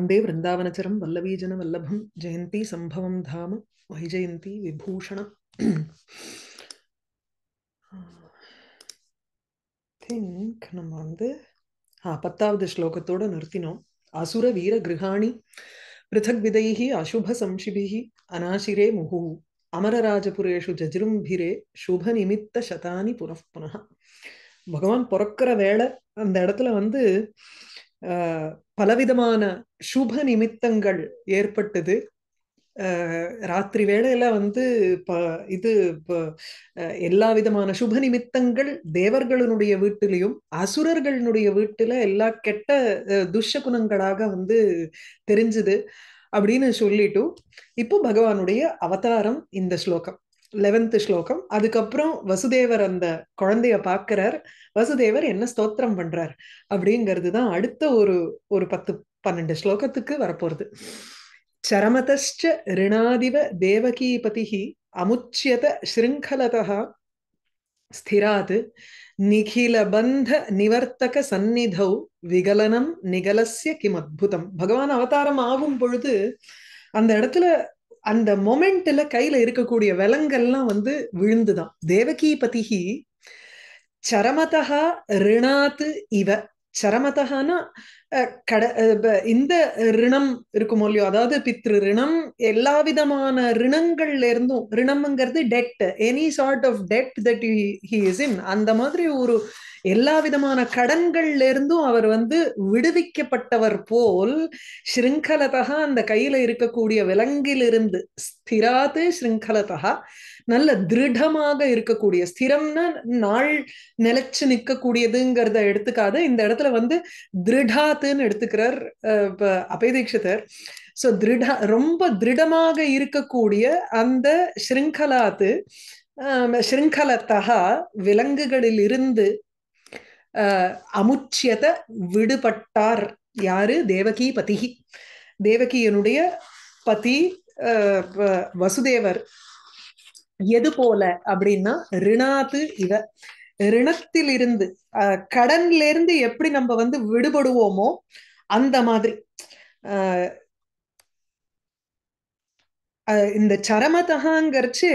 அம்பே விருந்தாவனச்சரம் வல்லவீஜன வல்லபம் ஜெயந்தி சம்பவம் தாம வைஜெயந்தி விபூஷணம் திங்க் நம்ம வந்து பத்தாவது ஸ்லோகத்தோடு நிறுத்தினோம் அசுர வீர கிருஹாணி பிருதக் விதைகி அசுப சம்ஷிபிகி அனாசிரே முகு அமரராஜபுரேஷு ஜஜிரும்பிரே சுப நிமித்த சதானி புனః பகவான் பிறக்கிற வேலை அந்த இடத்துல வந்து பலவிதமான சுப நிமித்தங்கள் ஏற்பட்டது ராத்திரி வேளையில வந்து இது எல்லா விதமான சுப நிமித்தங்கள் தேவர்களுடைய வீட்டிலையும் அசுரர்களுடைய வீட்டுல எல்லா கெட்ட துஷகுணங்களாக வந்து தெரிஞ்சுது அப்படின்னு சொல்லிட்டும் இப்போ பகவானுடைய அவதாரம் இந்த ஸ்லோகம் லெவன்த் ஸ்லோகம் அதுக்கப்புறம் வசுதேவர் அந்த குழந்தைய பாக்குறார் வசுதேவர் என்ன ஸ்தோத்திரம் பண்றார் அப்படிங்கிறது தான் அடுத்த ஒரு ஒரு பத்து பன்னெண்டு ஸ்லோகத்துக்கு வரப்போறது சரமதச்ச ரிணாதிவ தேவகீபதிஹி அமுச்சியத ஸ்ருங்கலதா ஸ்திராத் பந்த நிவர்த்தக சந்நிதௌ விகலனம் நிகலசிய கிம் பகவான் அவதாரம் ஆகும் பொழுது அந்த இடத்துல அந்த மொமெண்ட்ல கையில இருக்கக்கூடிய விலங்கெல்லாம் வந்து விழுந்துதான் தேவகி பதிகி சரமதா ரிணாத்து இவ சரமதகானா கட இந்த ரிணம் இருக்கும் இல்லையோ அதாவது பித்ரு ரிணம் எல்லா விதமான ரிணங்கள்ல இருந்தும் ரிணம்ங்கிறது debt any sort of debt that he is in அந்த மாதிரி ஒரு எல்லா விதமான கடன்கள்ல இருந்தும் அவர் வந்து விடுவிக்கப்பட்டவர் போல் ஸ்ருங்கலதா அந்த கையில இருக்கக்கூடிய விலங்கிலிருந்து ஸ்திராது ஸ்ருங்கலதா நல்ல திருடமாக இருக்கக்கூடிய ஸ்திரம்னா நாள் நிலைச்சு நிற்கக்கூடியதுங்கிறத எடுத்துக்காது இந்த இடத்துல வந்து திருடாத்துன்னு எடுத்துக்கிறார் அபேதீக்ஷிதர் சோ திருட ரொம்ப திருடமாக இருக்கக்கூடிய அந்த ஸ்ருங்கலாத்து ஸ்ருங்கலத்தகா விலங்குகளில் இருந்து அமுச்சியத விடுபட்டார் யாரு தேவகி பதிகி தேவகியனுடைய பதி வசுதேவர் எது போல அப்படின்னா ரிணாத்து இவ ரிணத்திலிருந்து கடன்ல இருந்து எப்படி நம்ம வந்து விடுபடுவோமோ அந்த மாதிரி இந்த சரமதகாங்கிறச்சு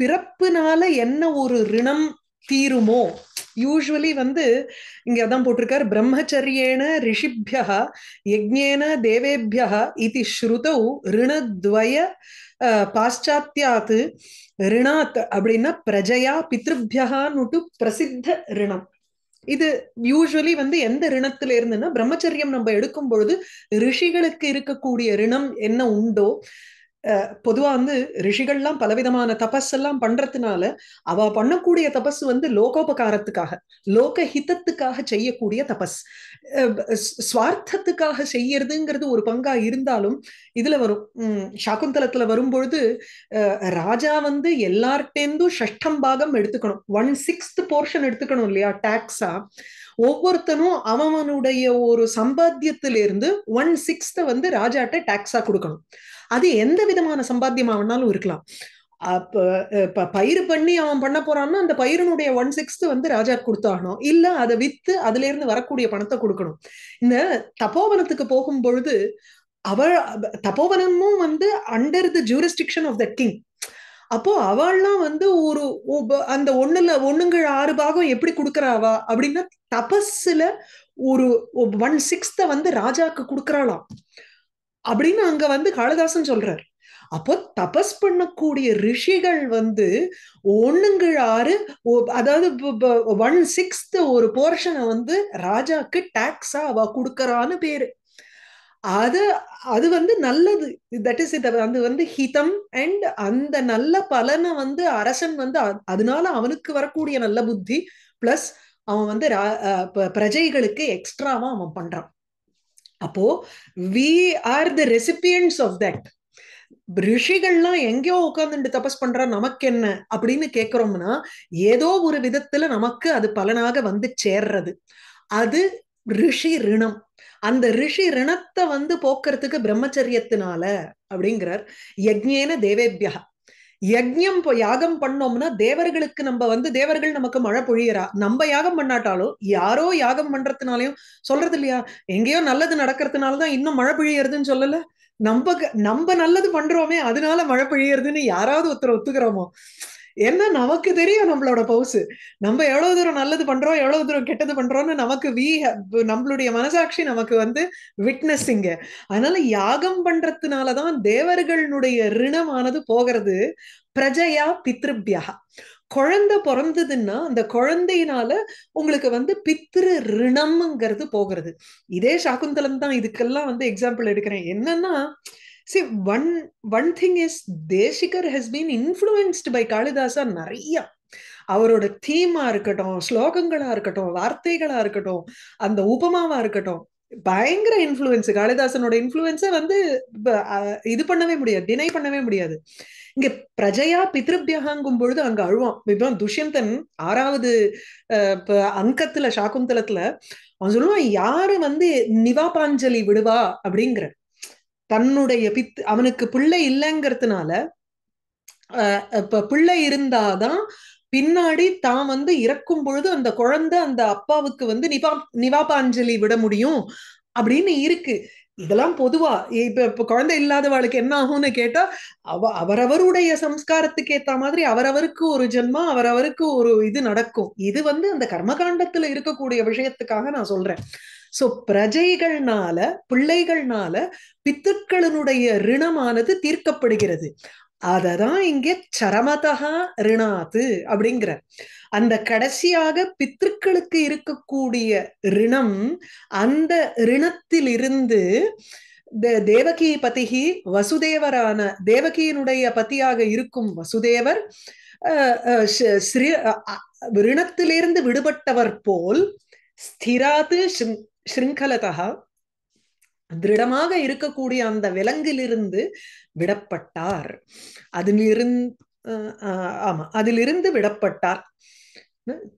பிறப்புனால என்ன ஒரு ரிணம் தீருமோ யூஸ்வலி வந்து இங்க அதான் போட்டிருக்கார் பிரம்மச்சரியேன ரிஷிபியா யஜ்ஞேன தேவேபியா இது ஸ்ருதௌ ரிணத்வய பாஷாத்தியாத் ரிணாத் அப்படின்னா பிரஜையா பித்ருபியகான்னுட்டு பிரசித்த ரிணம் இது யூஸ்வலி வந்து எந்த ரிணத்துல இருந்துன்னா பிரம்மச்சரியம் நம்ம எடுக்கும் பொழுது ரிஷிகளுக்கு இருக்கக்கூடிய ரிணம் என்ன உண்டோ பொதுவா வந்து ரிஷிகள்லாம் பலவிதமான தபஸ் எல்லாம் பண்றதுனால அவ பண்ணக்கூடிய தபஸ் வந்து லோகோபகாரத்துக்காக லோக ஹிதத்துக்காக செய்யக்கூடிய தபஸ் சுவார்த்தத்துக்காக செய்யறதுங்கிறது ஒரு பங்கா இருந்தாலும் இதுல வரும் சாக்குந்தலத்துல வரும்பொழுது ராஜா வந்து எல்லார்டேந்தும் ஷஷ்டம் பாகம் எடுத்துக்கணும் ஒன் சிக்ஸ்த் போர்ஷன் எடுத்துக்கணும் இல்லையா டாக்ஸா ஒவ்வொருத்தனும் அவனுடைய ஒரு சம்பாத்தியத்திலிருந்து ஒன் சிக்ஸ்த வந்து ராஜாட்ட டாக்ஸா கொடுக்கணும் அது எந்த விதமான சம்பாத்தியமா வேணாலும் இருக்கலாம் அப்ப பயிர் பண்ணி அவன் பண்ண போறான்னா அந்த பயிரினுடைய ஒன் சிக்ஸ்த் வந்து ராஜா கொடுத்தாகணும் இல்ல அதை வித்து அதுல இருந்து வரக்கூடிய பணத்தை கொடுக்கணும் இந்த தபோவனத்துக்கு போகும் பொழுது அவ தபோவனமும் வந்து under the jurisdiction of the king அப்போ அவள்லாம் வந்து ஒரு அந்த ஒண்ணுல ஒண்ணுங்கள் ஆறு பாகம் எப்படி கொடுக்கறாவா அப்படின்னா தபஸ்ல ஒரு ஒன் சிக்ஸ்த வந்து ராஜாக்கு கொடுக்கறாளாம் அப்படின்னு அங்க வந்து காளிதாசன் சொல்றாரு அப்போ தபஸ் பண்ணக்கூடிய ரிஷிகள் வந்து ஒண்ணுங்கள் ஆறு அதாவது ஒன் சிக்ஸ்த் ஒரு போர்ஷனை வந்து ராஜாக்கு டாக்ஸா அவ கொடுக்கறான்னு பேரு அது அது வந்து நல்லது தட் இஸ் இது அது வந்து ஹிதம் அண்ட் அந்த நல்ல பலனை வந்து அரசன் வந்து அதனால அவனுக்கு வரக்கூடிய நல்ல புத்தி பிளஸ் அவன் வந்து பிரஜைகளுக்கு எக்ஸ்ட்ராவா அவன் பண்றான் அப்போ we are the recipients of that ரிஷிகள்லாம் எங்கேயோ உட்காந்துட்டு தபஸ் பண்றா நமக்கு என்ன அப்படின்னு கேட்கிறோம்னா ஏதோ ஒரு விதத்துல நமக்கு அது பலனாக வந்து சேர்றது அது ரிஷி ரிணம் அந்த ரிஷி ரிணத்தை வந்து போக்குறதுக்கு பிரம்மச்சரியத்தினால அப்படிங்கிறார் யஜ்யேன தேவேபியா யஜ்யம் இப்போ யாகம் பண்ணோம்னா தேவர்களுக்கு நம்ம வந்து தேவர்கள் நமக்கு மழை பொழியறா நம்ம யாகம் பண்ணாட்டாலும் யாரோ யாகம் பண்றதுனாலையும் சொல்றது இல்லையா எங்கேயோ நல்லது நடக்கிறதுனால தான் இன்னும் மழை பொழியறதுன்னு சொல்லல நம்ம நம்ம நல்லது பண்றோமே அதனால மழை பொழியறதுன்னு யாராவது ஒருத்தர் ஒத்துக்கிறோமோ என்ன நமக்கு தெரியும் நம்மளோட பவுசு நம்ம எவ்வளவு தூரம் நல்லது பண்றோம் எவ்வளவு தூரம் கெட்டது பண்றோம்னு நமக்கு வி நம்மளுடைய மனசாட்சி நமக்கு வந்து விட்னஸிங்க அதனால யாகம் பண்றதுனாலதான் தேவர்களுடைய ரிணமானது போகிறது பிரஜையா பித்ருபியா குழந்தை பிறந்ததுன்னா அந்த குழந்தையினால உங்களுக்கு வந்து பித்ரு ரிணம்ங்கிறது போகிறது இதே சாக்குந்தலம் தான் இதுக்கெல்லாம் வந்து எக்ஸாம்பிள் எடுக்கிறேன் என்னன்னா see one one thing is Desikar has been influenced by Kalidasa நிறைய அவரோட தீமா இருக்கட்டும் ஸ்லோகங்களா இருக்கட்டும் வார்த்தைகளா இருக்கட்டும் அந்த உபமாவா இருக்கட்டும் பயங்கர இன்ஃப்ளூயன்ஸ் காளிதாசனோட இன்ஃப்ளூயன்ஸை வந்து இது பண்ணவே முடியாது டினை பண்ணவே முடியாது இங்க பிரஜையா பித்ருபியகாங்கும் பொழுது அங்க அழுவான் இப்போ துஷ்யந்தன் ஆறாவது அங்கத்துல சாக்குந்தலத்துல அவன் சொல்லுவான் யாரு வந்து நிவா பாஞ்சலி விடுவா அப்படிங்கிற தன்னுடைய பித்து அவனுக்கு பிள்ளை இல்லைங்கிறதுனால இப்ப பிள்ளை இருந்தாதான் பின்னாடி தான் வந்து இறக்கும் பொழுது அந்த குழந்தை அந்த அப்பாவுக்கு வந்து நிபா நிவாபாஞ்சலி விட முடியும் அப்படின்னு இருக்கு இதெல்லாம் பொதுவா இப்ப இப்ப குழந்தை இல்லாதவளுக்கு என்ன ஆகும்னு கேட்டா அவ அவரவருடைய சம்ஸ்காரத்துக்கு ஏத்த மாதிரி அவரவருக்கு ஒரு ஜென்மா அவரவருக்கு ஒரு இது நடக்கும் இது வந்து அந்த கர்மகாண்டத்துல இருக்கக்கூடிய விஷயத்துக்காக நான் சொல்றேன் சோ பிரஜைகள்னால பிள்ளைகள்னால பித்துக்களினுடைய ரிணமானது தீர்க்கப்படுகிறது அததான் இங்கே சரமதா ரிணாத்து அப்படிங்கிற அந்த கடைசியாக பித்திருக்களுக்கு இருக்கக்கூடிய ரிணம் அந்த ரிணத்திலிருந்து தேவகி பதிகி வசுதேவரான தேவகியினுடைய பத்தியாக இருக்கும் வசுதேவர் ரிணத்திலிருந்து விடுபட்டவர் போல் ஸ்திராது ஸ்ருங்கலதா திருடமாக இருக்கக்கூடிய அந்த விலங்கிலிருந்து விடப்பட்டார் அதிலிருந்து ஆமா அதிலிருந்து விடப்பட்டார்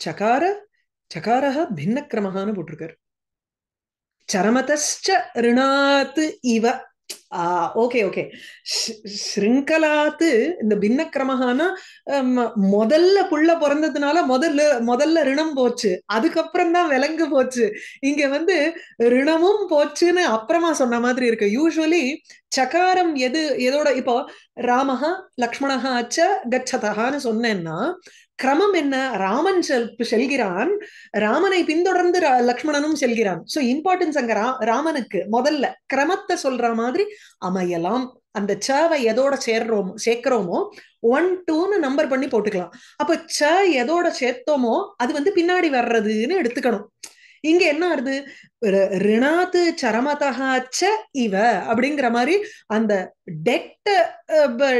சகார சகாரக பின்ன கிரமகான்னு போட்டிருக்கார் சரமதச்ச ரிணாத்து இவ ஓகே ஓகே ஸ்ருங்கலாத் இந்த பின்னக்கிரமஹானா முதல்ல புள்ள பிறந்ததுனால முதல்ல முதல்ல ரிணம் போச்சு அதுக்கப்புறம் தான் விலங்கு போச்சு இங்க வந்து ரிணமும் போச்சுன்னு அப்புறமா சொன்ன மாதிரி இருக்கு யூஸ்வலி சகாரம் எது எதோட இப்போ ராமஹா லக்ஷ்மணஹா அச்ச கச்சதஹான்னு சொன்னேன்னா கிரமம் என்ன ராமன் செல் செல்கிறான் ராமனை பின்தொடர்ந்து லக்ஷ்மணனும் செல்கிறான் சோ இம்பார்ட்டன்ஸ் அங்க ராமனுக்கு முதல்ல கிரமத்தை சொல்ற மாதிரி அமையலாம் அந்த சவை எதோட சேர்றோமோ சேர்க்கிறோமோ ஒன் டூன்னு நம்பர் பண்ணி போட்டுக்கலாம் அப்ப ச எதோட சேர்த்தோமோ அது வந்து பின்னாடி வர்றதுன்னு எடுத்துக்கணும் இங்க என்ன வருது ரிணாத்து சரமதாச்ச இவ அப்படிங்கிற மாதிரி அந்த டெட்ட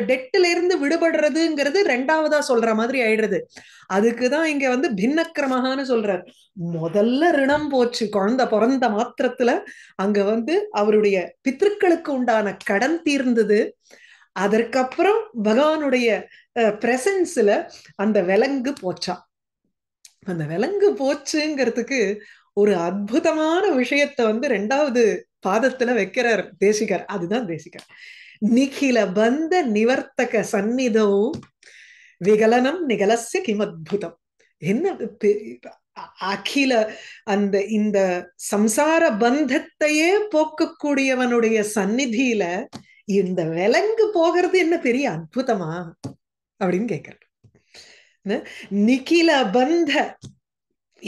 டெட்ல இருந்து விடுபடுறதுங்கிறது ரெண்டாவதா சொல்ற மாதிரி ஆயிடுறது அதுக்குதான் இங்க வந்து பின்னக்கிரமகான்னு சொல்றார் முதல்ல ரிணம் போச்சு குழந்தை பிறந்த மாத்திரத்துல அங்க வந்து அவருடைய பித்திருக்களுக்கு உண்டான கடன் தீர்ந்தது அதற்கப்புறம் பகவானுடைய பிரசன்ஸ்ல அந்த விலங்கு போச்சா அந்த விலங்கு போச்சுங்கிறதுக்கு ஒரு அற்புதமான விஷயத்த வந்து ரெண்டாவது பாதத்துல வைக்கிறார் தேசிகர் அதுதான் தேசிகர் நிகில பந்த நிவர்த்தக சந்நிதம் விகலனம் நிகலசிய கிமத்புதம் என்ன அகில அந்த இந்த சம்சார பந்தத்தையே போக்கக்கூடியவனுடைய சந்நிதியில இந்த விலங்கு போகிறது என்ன பெரிய அற்புதமா அப்படின்னு கேக்குற நிகில பந்த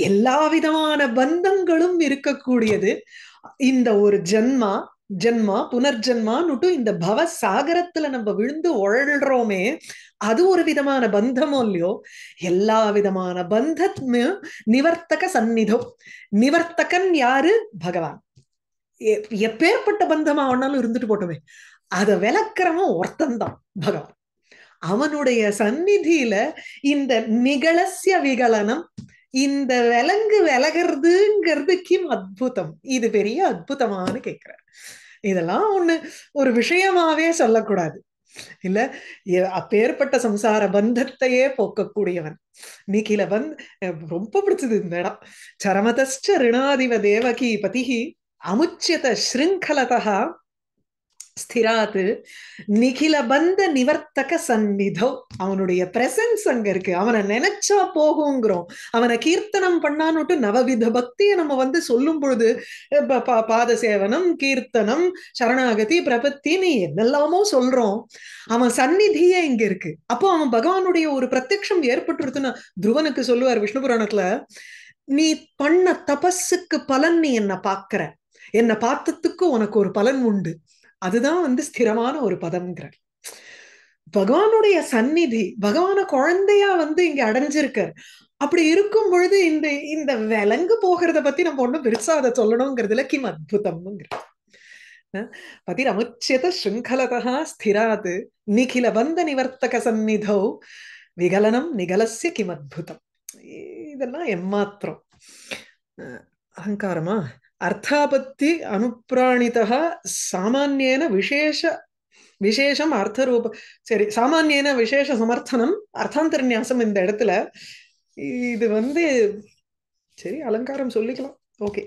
எல்லா விதமான பந்தங்களும் இருக்கக்கூடியது இந்த ஒரு ஜென்மா ஜென்மா புனர்ஜென்மான்னுட்டு இந்த பவ சாகரத்துல நம்ம விழுந்து உழல்றோமே அது ஒரு விதமான பந்தமோ இல்லையோ எல்லா விதமான பந்தமே நிவர்த்தக சந்நிதம் நிவர்த்தகன் யாரு பகவான் எப்பேற்பட்ட பந்தமா அவனாலும் இருந்துட்டு போட்டோமே அதை விளக்கிறவன் ஒருத்தந்தான் பகவான் அவனுடைய சந்நிதியில இந்த நிகழசிய விகலனம் இந்த விலங்கு விலகிறதுங்கிறது கிம் அத்புதம் இது பெரிய அத்புதமானு கேக்குற இதெல்லாம் ஒண்ணு ஒரு விஷயமாவே சொல்லக்கூடாது இல்ல அப்பேற்பட்ட சம்சார பந்தத்தையே போக்கக்கூடியவன் நிக்கில பந்த் ரொம்ப பிடிச்சது இந்த இடம் சரமதஸ்ட ரிணாதிவ தேவகி பதி அமுச்சியத ஸ்ருங்கலதா நிகில நிகிலபந்த நிவர்த்தக சந்நிதோ அவனுடைய பிரசன்ஸ் அங்க இருக்கு அவனை நினைச்சா போகுங்கிறோம் அவனை கீர்த்தனம் பண்ணான்னுட்டு நவவித பக்தியை நம்ம வந்து சொல்லும் பொழுது பாத சேவனம் கீர்த்தனம் சரணாகதி பிரபத்தின்னு என்னெல்லாமோ சொல்றோம் அவன் சந்நிதியே இங்க இருக்கு அப்போ அவன் பகவானுடைய ஒரு பிரத்யட்சம் ஏற்பட்டுருதுன்னு துருவனுக்கு சொல்லுவார் விஷ்ணு புராணத்துல நீ பண்ண தபஸுக்கு பலன் நீ என்ன பாக்குற என்னை பார்த்ததுக்கு உனக்கு ஒரு பலன் உண்டு அதுதான் வந்து ஸ்திரமான ஒரு பதம்ங்கிறார் பகவானுடைய சந்நிதி பகவான குழந்தையா வந்து இங்க அடைஞ்சிருக்கார் அப்படி இருக்கும் பொழுது இந்த இந்த விலங்கு போகிறத பத்தி நம்ம ஒன்றும் பெருசா அதை சொல்லணுங்கிறதுல கிம் அத்புதம்ங்கிறது பதிரமுச்சியத சிருங்கலதா ஸ்திராது நிகில பந்த நிவர்த்தக சந்நிதோ விகலனம் நிகலசிய கிம் அத்புதம் இதெல்லாம் எம்மாத்திரம் அஹங்காரமா அர்த்தாபத்தி அனுப்பிராணிதா சாமானியன விசேஷ விசேஷம் அர்த்தரூப சரி சாமானியன விசேஷ சமர்த்தனம் அர்த்தாந்திரநியாசம் இந்த இடத்துல இது வந்து சரி அலங்காரம் சொல்லிக்கலாம் ஓகே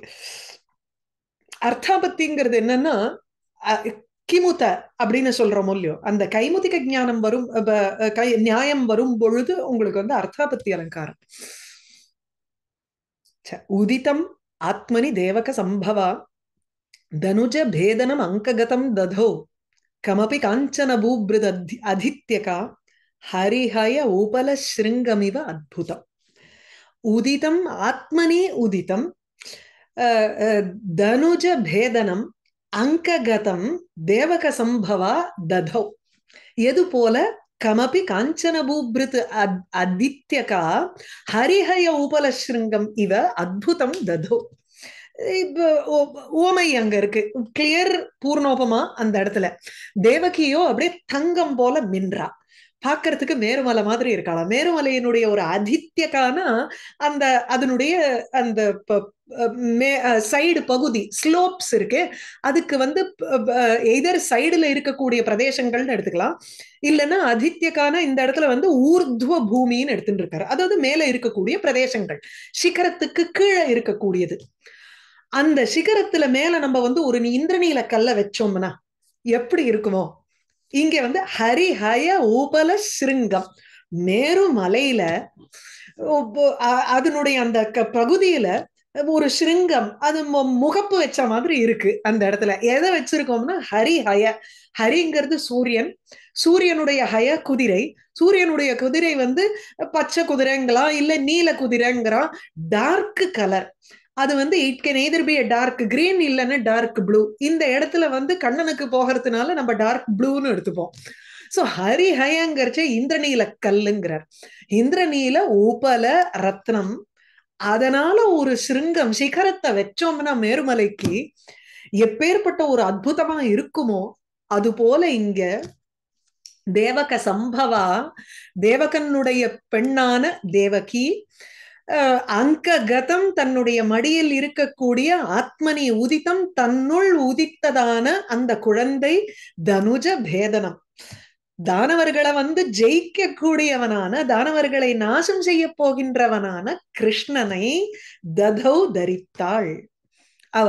அர்த்தாபத்திங்கிறது என்னன்னா கிமுத அப்படின்னு சொல்றோம் இல்லையோ அந்த கைமுதிக ஞானம் வரும் கை நியாயம் வரும் பொழுது உங்களுக்கு வந்து அர்த்தாபத்தி அலங்காரம் உதிதம் ఆత్మని దేవక సంభవ ధనుజ భేదనం అంకగతం దధో కమపి కాంచన భూభృద అధిత్యక హరిహయ ఉపల శృంగమివ అద్భుతం ఉదితం ఆత్మని ఉదితం ధనుజ భేదనం అంకగతం దేవక సంభవ దధౌ ఎదుపోల கமபி காஞ்சனபூபிருத் அதித்யகா ஹரிஹய உபலஸ்ருங்கம் இவ அத்புதம் ததோ ஓமை அங்க இருக்கு கிளியர் பூர்ணோபமா அந்த இடத்துல தேவகியோ அப்படியே தங்கம் போல மின்றா பாக்குறதுக்கு மேருமலை மாதிரி இருக்கலாம் மேருமலையினுடைய ஒரு அதித்தியக்கான அந்த அதனுடைய அந்த சைடு பகுதி ஸ்லோப்ஸ் இருக்கு அதுக்கு வந்து எதர் சைடுல இருக்கக்கூடிய பிரதேசங்கள்னு எடுத்துக்கலாம் இல்லைன்னா அதித்தியக்கான இந்த இடத்துல வந்து ஊர்துவ பூமின்னு எடுத்துட்டு இருக்காரு அதாவது மேல இருக்கக்கூடிய பிரதேசங்கள் சிகரத்துக்கு கீழே இருக்கக்கூடியது அந்த சிகரத்துல மேல நம்ம வந்து ஒரு இந்திரநீல கல்ல வச்சோம்னா எப்படி இருக்குமோ இங்க வந்து ஹரிஹய உபல சிருங்கம் நேரு மலையில அதனுடைய அந்த பகுதியில ஒரு சிருங்கம் அது முகப்பு வச்ச மாதிரி இருக்கு அந்த இடத்துல எதை வச்சிருக்கோம்னா ஹரி ஹய ஹரிங்கிறது சூரியன் சூரியனுடைய ஹய குதிரை சூரியனுடைய குதிரை வந்து பச்சை குதிரைங்களா இல்ல நீல குதிரைங்கிறான் டார்க் கலர் அது வந்து இட் கேன் எதிர் பி டார்க் கிரீன் இல்லைன்னா டார்க் ப்ளூ இந்த இடத்துல வந்து கண்ணனுக்கு போகிறதுனால நம்ம டார்க் ப்ளூன்னு எடுத்துப்போம் சோ ஹரி ஹயங்கரிச்ச இந்திரநீல கல்லுங்கிறார் இந்திரநீல உபல ரத்னம் அதனால ஒரு சிருங்கம் சிகரத்தை வச்சோம்னா மேருமலைக்கு எப்பேற்பட்ட ஒரு அற்புதமா இருக்குமோ அது போல இங்க தேவக சம்பவா தேவகனுடைய பெண்ணான தேவகி அங்ககதம் தன்னுடைய மடியில் இருக்கக்கூடிய ஆத்மனி உதித்தம் தன்னுள் உதித்ததான அந்த குழந்தை தனுஜ பேதனம் தானவர்களை வந்து ஜெயிக்க கூடியவனான தானவர்களை நாசம் செய்ய போகின்றவனான கிருஷ்ணனை ததௌ தரித்தாள் அவ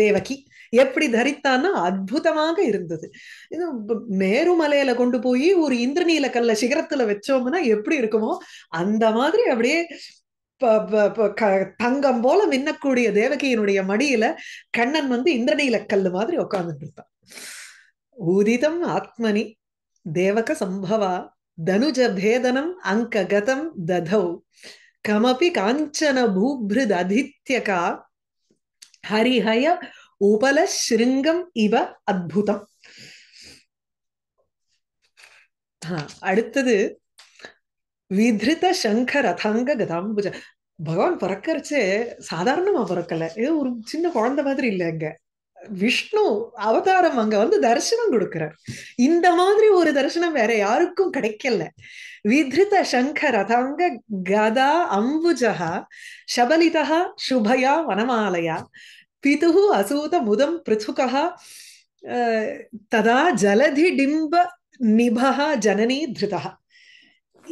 தேவகி எப்படி தரித்தான்னா அற்புதமாக இருந்தது மேருமலையில கொண்டு போய் ஒரு இந்திரநீல கல்ல சிகரத்துல வச்சோம்னா எப்படி இருக்குமோ அந்த மாதிரி அப்படியே தங்கம் போல மின்னக்கூடிய தேவகியினுடைய மடியில கண்ணன் வந்து இந்திரநீல கல்லு மாதிரி உட்கார்ந்துட்டு இருந்தான் உதிதம் ஆத்மனி தேவக சம்பவா தனுஜ பேதனம் கதம் ததௌ கமபி காஞ்சன பூபிருத் அதித்யகா ஹரிஹய உபல சிருங்கம் இவ அத்புதம் அடுத்தது விதிருத சங்க ரதாங்க கதாம்புஜ பகவான் பிறக்கறச்சு சாதாரணமா பிறக்கல ஏதோ ஒரு சின்ன குழந்தை மாதிரி இல்லை அங்க விஷ்ணு அவதாரம் அங்க வந்து தரிசனம் கொடுக்கிறார் இந்த மாதிரி ஒரு தரிசனம் வேற யாருக்கும் கிடைக்கல விதிருத சங்க ரதாங்க கதா அம்புஜா சபலிதா சுபயா வனமாலயா पितुः ததா पृथुकः तदा ஜலதிடிம்ப ஜனனி திருதா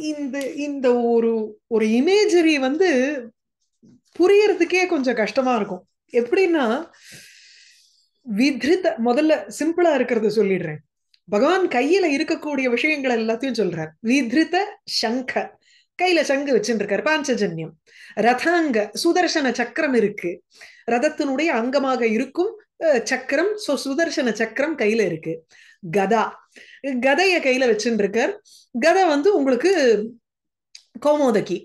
இந்த இந்த ஒரு ஒரு இமேஜரி வந்து புரியறதுக்கே கொஞ்சம் கஷ்டமா இருக்கும் எப்படின்னா வித்ருத முதல்ல சிம்பிளா இருக்கிறத சொல்லிடுறேன் பகவான் கையில இருக்கக்கூடிய விஷயங்கள் எல்லாத்தையும் சொல்றார் வித்ருத சங்க கையில சங்கு வச்சுருக்காரு பாஞ்சஜன்யம் ரதாங்க சுதர்சன சக்கரம் இருக்கு ரதத்தினுடைய அங்கமாக இருக்கும் சக்கரம் சோ சுதர்சன சக்கரம் கையில இருக்கு கதா கதைய கையில வச்சுருக்கார் கதை வந்து உங்களுக்கு கோமோதகி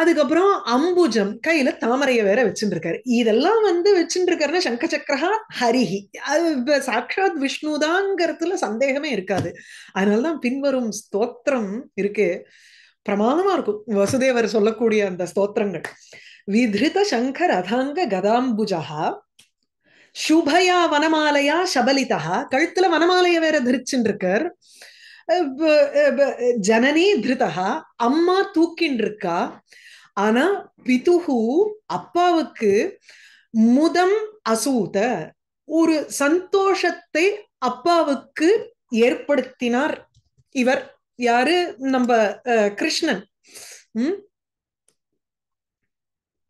அதுக்கப்புறம் அம்புஜம் கையில தாமரைய வேற வச்சுருக்காரு இதெல்லாம் வந்து வச்சுருக்காருன்னா சங்க சக்கரஹா ஹரிஹி அது சாட்சாத் விஷ்ணுதாங்கிறதுல சந்தேகமே இருக்காது அதனாலதான் பின்வரும் ஸ்தோத்திரம் இருக்கு பிரமாதமா இருக்கும் வசுதேவர் சொல்லக்கூடிய அந்த ஸ்தோத்திரங்கள் விதிருத சங்க ரதாங்க கதாம்புஜா சுபயா வனமாலையா சபலிதா கழுத்துல வனமாலைய வேற திருச்சின்றிருக்கர் ஜனனி திருதா அம்மா தூக்கின் இருக்கா ஆனா பிதுகு அப்பாவுக்கு முதம் அசூத ஒரு சந்தோஷத்தை அப்பாவுக்கு ஏற்படுத்தினார் இவர் யாரு நம்ம கிருஷ்ணன் உம்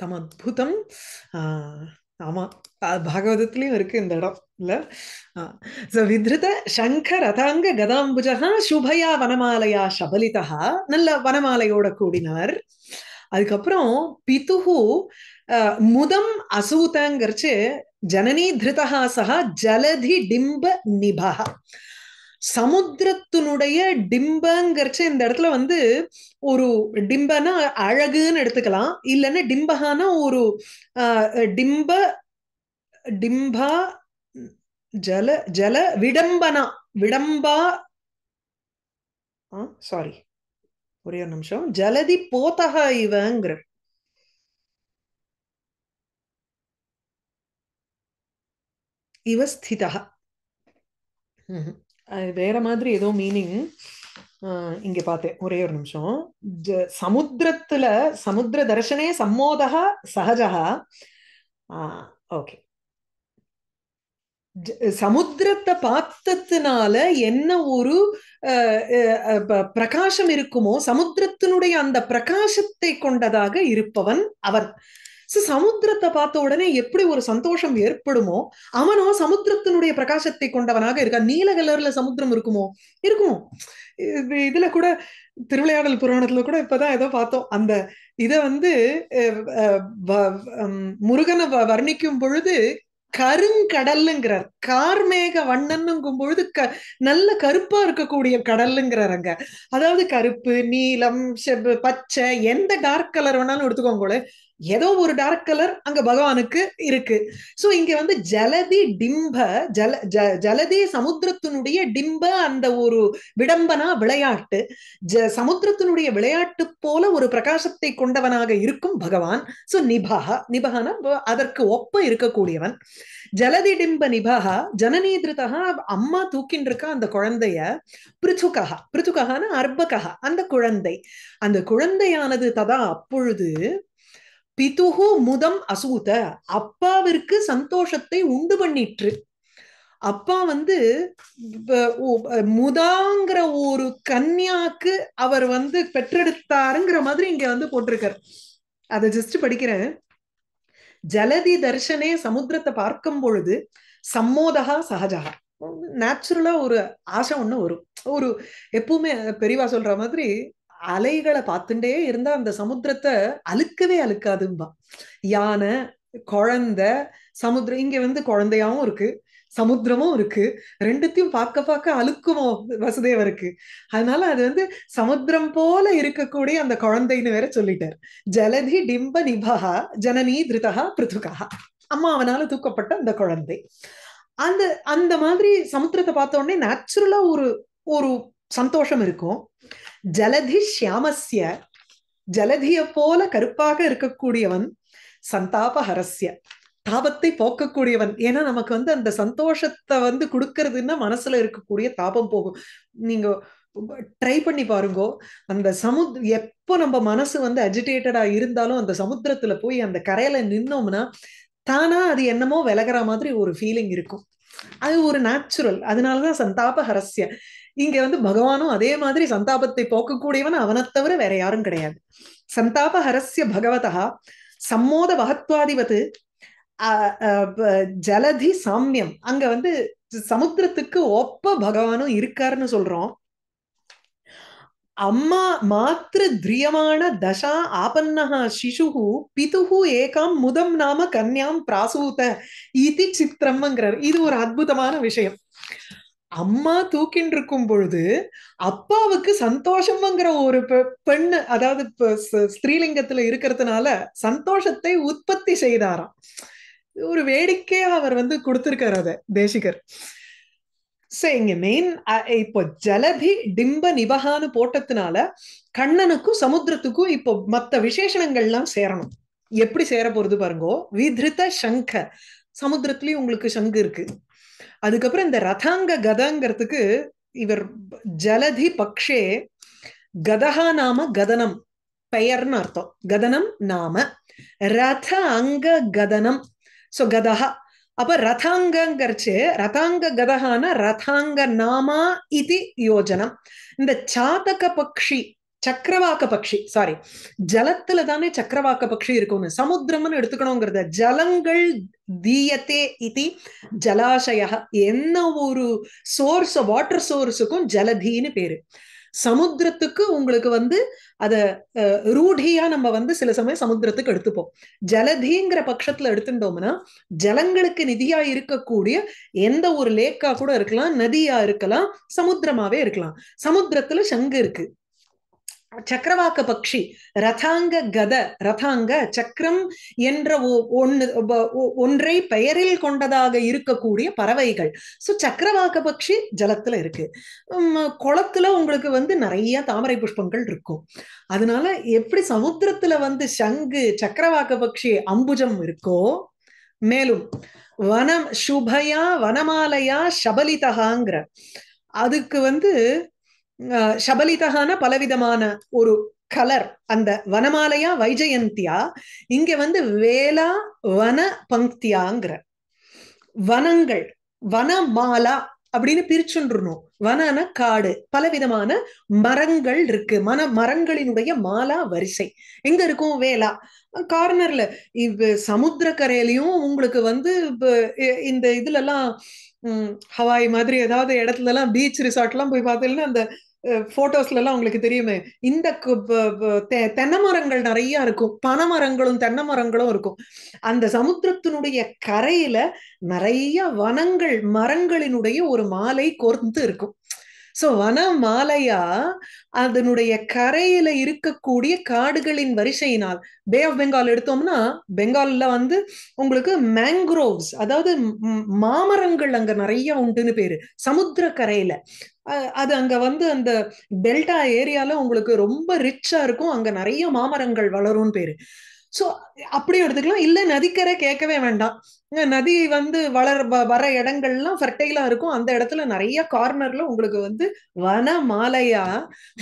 தம் அத்தம் ஆமா பாகவதத்திலயும் இருக்கு இந்த இடம் இல்ல விதிருத சங்க ரதாங்க கதாம்புஜா சுபயா வனமாலையா சபலிதா நல்ல வனமாலையோட கூடினவர் அதுக்கப்புறம் பிதுகு முதம் அசூதங்கிறச்சு ஜனனி திருதா சகா ஜலதி டிம்ப நிபா சமுத்திரத்தினுடைய டிம்பங்கிறச்ச இந்த இடத்துல வந்து ஒரு டிம்பனா அழகுன்னு எடுத்துக்கலாம் இல்லைன்னா டிம்பகானா ஒரு டிம்ப டிம்பா ஜல ஜல விடம்பனா விடம்பா சாரி ஒரே ஒரு நிமிஷம் ஜலதி போத்தக இவங்கிற இவ ஸ்திதா வேற மாதிரி ஏதோ மீனிங் இங்க பார்த்தேன் ஒரே ஒரு நிமிஷம் சமுத்திரத்துல சமுத்திர தர்ஷனே சம்மோதா சகஜா ஓகே சமுத்திரத்தை பார்த்ததுனால என்ன ஒரு பிரகாசம் இருக்குமோ சமுத்திரத்தினுடைய அந்த பிரகாசத்தை கொண்டதாக இருப்பவன் அவர் சோ சமுத்திரத்தை பார்த்த உடனே எப்படி ஒரு சந்தோஷம் ஏற்படுமோ அவனோ சமுத்திரத்தினுடைய பிரகாசத்தை கொண்டவனாக இருக்கான் நீல கலர்ல சமுத்திரம் இருக்குமோ இருக்குமோ இதுல கூட திருவிளையாடல் புராணத்துல கூட இப்பதான் ஏதோ பார்த்தோம் அந்த இத வந்து முருகனை வர்ணிக்கும் பொழுது கருங்கடல்லுங்கிறார் கார்மேக வண்ணன்னுங்கும் பொழுது க நல்ல கருப்பா இருக்கக்கூடிய கடல்லுங்கிறார் அங்க அதாவது கருப்பு நீலம் செப்பு பச்சை எந்த டார்க் கலர் வேணாலும் எடுத்துக்கோங்களேன் ஏதோ ஒரு டார்க் கலர் அங்க பகவானுக்கு இருக்கு சோ இங்க வந்து ஜலதி டிம்ப ஜல ஜலதி சமுத்திரத்தினுடைய டிம்ப அந்த ஒரு விடம்பனா விளையாட்டு ஜ சமுத்திரத்தினுடைய விளையாட்டு போல ஒரு பிரகாசத்தை கொண்டவனாக இருக்கும் பகவான் சோ நிபாகா நிபகனா அதற்கு ஒப்ப இருக்கக்கூடியவன் ஜலதி டிம்ப நிபகா ஜனநீதிருதா அம்மா தூக்கின்னு இருக்க அந்த குழந்தைய பிருத்துகா பிருத்துகான அர்பகா அந்த குழந்தை அந்த குழந்தையானது ததா அப்பொழுது பிதுகு முதம் அசூத அப்பாவிற்கு சந்தோஷத்தை உண்டு பண்ணிட்டு அப்பா வந்து முதாங்கிற ஒரு கன்யாக்கு அவர் வந்து பெற்றெடுத்தாருங்கிற மாதிரி இங்க வந்து போட்டிருக்கார் அதை ஜஸ்ட் படிக்கிறேன் ஜலதி தர்ஷனே சமுத்திரத்தை பார்க்கும் பொழுது சம்மோதகா சகஜகா நேச்சுரலா ஒரு ஆசை ஒண்ணு வரும் ஒரு எப்பவுமே பெரியவா சொல்ற மாதிரி அலைகளை பார்த்துட்டே இருந்தா அந்த சமுத்திரத்தை அழுக்கவே அழுக்காதும்பா யானை குழந்தை சமுத்திரம் இங்க வந்து குழந்தையாவும் இருக்கு சமுத்திரமும் இருக்கு ரெண்டுத்தையும் பார்க்க பார்க்க அழுக்குமோ இருக்கு அதனால அது வந்து சமுத்திரம் போல இருக்கக்கூடிய அந்த குழந்தைன்னு வேற சொல்லிட்டார் ஜலதி டிம்ப நிபகா ஜனனி திருதகா பிருத்துகா அம்மா அவனால தூக்கப்பட்ட அந்த குழந்தை அந்த அந்த மாதிரி சமுத்திரத்தை பார்த்த உடனே நேச்சுரலா ஒரு ஒரு சந்தோஷம் இருக்கும் ஜலதி ஷியாமஸ்ய ஜலதிய போல கருப்பாக இருக்கக்கூடியவன் ஹரஸ்ய தாபத்தை போக்கக்கூடியவன் ஏன்னா நமக்கு வந்து அந்த சந்தோஷத்தை வந்து கொடுக்கறதுன்னா மனசுல இருக்கக்கூடிய தாபம் போகும் நீங்க ட்ரை பண்ணி பாருங்கோ அந்த சமுத் எப்போ நம்ம மனசு வந்து அஜிடேட்டடா இருந்தாலும் அந்த சமுத்திரத்துல போய் அந்த கரையில நின்னோம்னா தானா அது என்னமோ விலகிற மாதிரி ஒரு ஃபீலிங் இருக்கும் அது ஒரு நேச்சுரல் அதனாலதான் சந்தாப ஹரஸ்யம் இங்க வந்து பகவானும் அதே மாதிரி சந்தாபத்தை போக்கக்கூடியவன் அவனை தவிர வேற யாரும் கிடையாது சந்தாப ஹரஸ்ய பகவதா சம்மோத மகத்வாதிபத்து ஜலதி சாமியம் அங்க வந்து சமுத்திரத்துக்கு ஒப்ப பகவானும் இருக்காருன்னு சொல்றோம் அம்மா மாத்திரு திரியமான தசா ஆபன்னஹா சிசுகு பிதுகு ஏகாம் முதம் நாம கன்யாம் பிராசூத இது சித்திரம்ங்கிறார் இது ஒரு அற்புதமான விஷயம் அம்மா தூக்கின் இருக்கும் பொழுது அப்பாவுக்கு சந்தோஷம்ங்கிற ஒரு பெண் அதாவது ஸ்திரீலிங்கத்துல இருக்கிறதுனால சந்தோஷத்தை உற்பத்தி செய்தாராம் ஒரு வேடிக்கையா அவர் வந்து கொடுத்திருக்காரு அத தேசிகர் சோ இங்க மெயின் இப்போ ஜலதி டிம்ப நிபகான்னு போட்டதுனால கண்ணனுக்கும் சமுத்திரத்துக்கும் இப்போ மத்த எல்லாம் சேரணும் எப்படி சேர போறது பாருங்கோ விதிருத்த சங்க சமுத்திரத்துலயும் உங்களுக்கு சங்கு இருக்கு அதுக்கப்புறம் இந்த ரதாங்க கதாங்கிறதுக்கு இவர் ஜலதி பக்ஷே கதஹா நாம கதனம் பெயர்னு அர்த்தம் கதனம் நாம ரத அங்க கதனம் சோ கதஹா அப்ப ரதாங்கிறச்சு ரதாங்க கதஹான ரதாங்க நாமா இது யோஜனம் இந்த சாதக பக்ஷி சக்கரவாக்க பட்சி சாரி ஜலத்துல தானே சக்கரவாக்க பட்சி இருக்கும் சமுத்திரம்னு எடுத்துக்கணுங்கிறத ஜலங்கள் தீயத்தே இது ஜலாசய என்ன ஒரு சோர்ஸ் வாட்டர் சோர்ஸுக்கும் ஜலதீன்னு பேரு சமுத்திரத்துக்கு உங்களுக்கு வந்து அத ரூடியா நம்ம வந்து சில சமயம் சமுத்திரத்துக்கு எடுத்துப்போம் ஜலதிங்கிற பட்சத்துல எடுத்துட்டோம்னா ஜலங்களுக்கு நிதியா இருக்கக்கூடிய எந்த ஒரு லேக்கா கூட இருக்கலாம் நதியா இருக்கலாம் சமுத்திரமாவே இருக்கலாம் சமுத்திரத்துல சங்கு இருக்கு சக்கரவாக்க பக்ஷி ரதாங்க கத ரதாங்க சக்கரம் என்ற ஒன்று ஒன்றை பெயரில் கொண்டதாக இருக்கக்கூடிய பறவைகள் ஸோ சக்கரவாக்க பக்ஷி ஜலத்துல இருக்கு குளத்துல உங்களுக்கு வந்து நிறைய தாமரை புஷ்பங்கள் இருக்கும் அதனால எப்படி சமுத்திரத்துல வந்து சங்கு சக்கரவாக்க பக்ஷி அம்புஜம் இருக்கோ மேலும் வனம் சுபயா வனமாலையா சபலிதகாங்கிற அதுக்கு வந்து சபலிதகான பலவிதமான ஒரு கலர் அந்த வனமாலையா வைஜயந்தியா இங்க வந்து வேலா வன பங்கியாங்கிற வனங்கள் வனமாலா அப்படின்னு பிரிச்சுன்றணும் வன காடு பலவிதமான மரங்கள் இருக்கு மன மரங்களினுடைய மாலா வரிசை எங்க இருக்கும் வேலா கார்னர்ல இவ் சமுத்திரக்கரையிலையும் உங்களுக்கு வந்து இந்த இதுல எல்லாம் ஹவாய் மாதிரி ஏதாவது இடத்துல எல்லாம் பீச் ரிசார்ட் எல்லாம் போய் பார்த்தீங்கன்னா அந்த போட்டோஸ்லாம் உங்களுக்கு தெரியுமே இந்த தென்னை மரங்கள் நிறைய இருக்கும் பனை மரங்களும் தென்னை மரங்களும் இருக்கும் அந்த சமுத்திரத்தினுடைய கரையில நிறைய வனங்கள் மரங்களினுடைய ஒரு மாலை கோர்ந்து இருக்கும் சோ வன மாலையா அதனுடைய கரையில இருக்கக்கூடிய காடுகளின் வரிசையினால் பே ஆஃப் பெங்கால் எடுத்தோம்னா பெங்கால்ல வந்து உங்களுக்கு மேங்க்ரோவ்ஸ் அதாவது மாமரங்கள் அங்க நிறைய உண்டுன்னு பேரு சமுத்திர கரையில அது அங்க வந்து அந்த டெல்டா ஏரியால உங்களுக்கு ரொம்ப ரிச்சா இருக்கும் அங்க நிறைய மாமரங்கள் வளரும்னு பேரு சோ அப்படியே எடுத்துக்கலாம் இல்ல நதிக்கரை கேட்கவே வேண்டாம் நதி வந்து வளர் வர இடங்கள்லாம் ஃபர்டைலா இருக்கும் அந்த இடத்துல நிறைய கார்னர்ல உங்களுக்கு வந்து வன மாலையா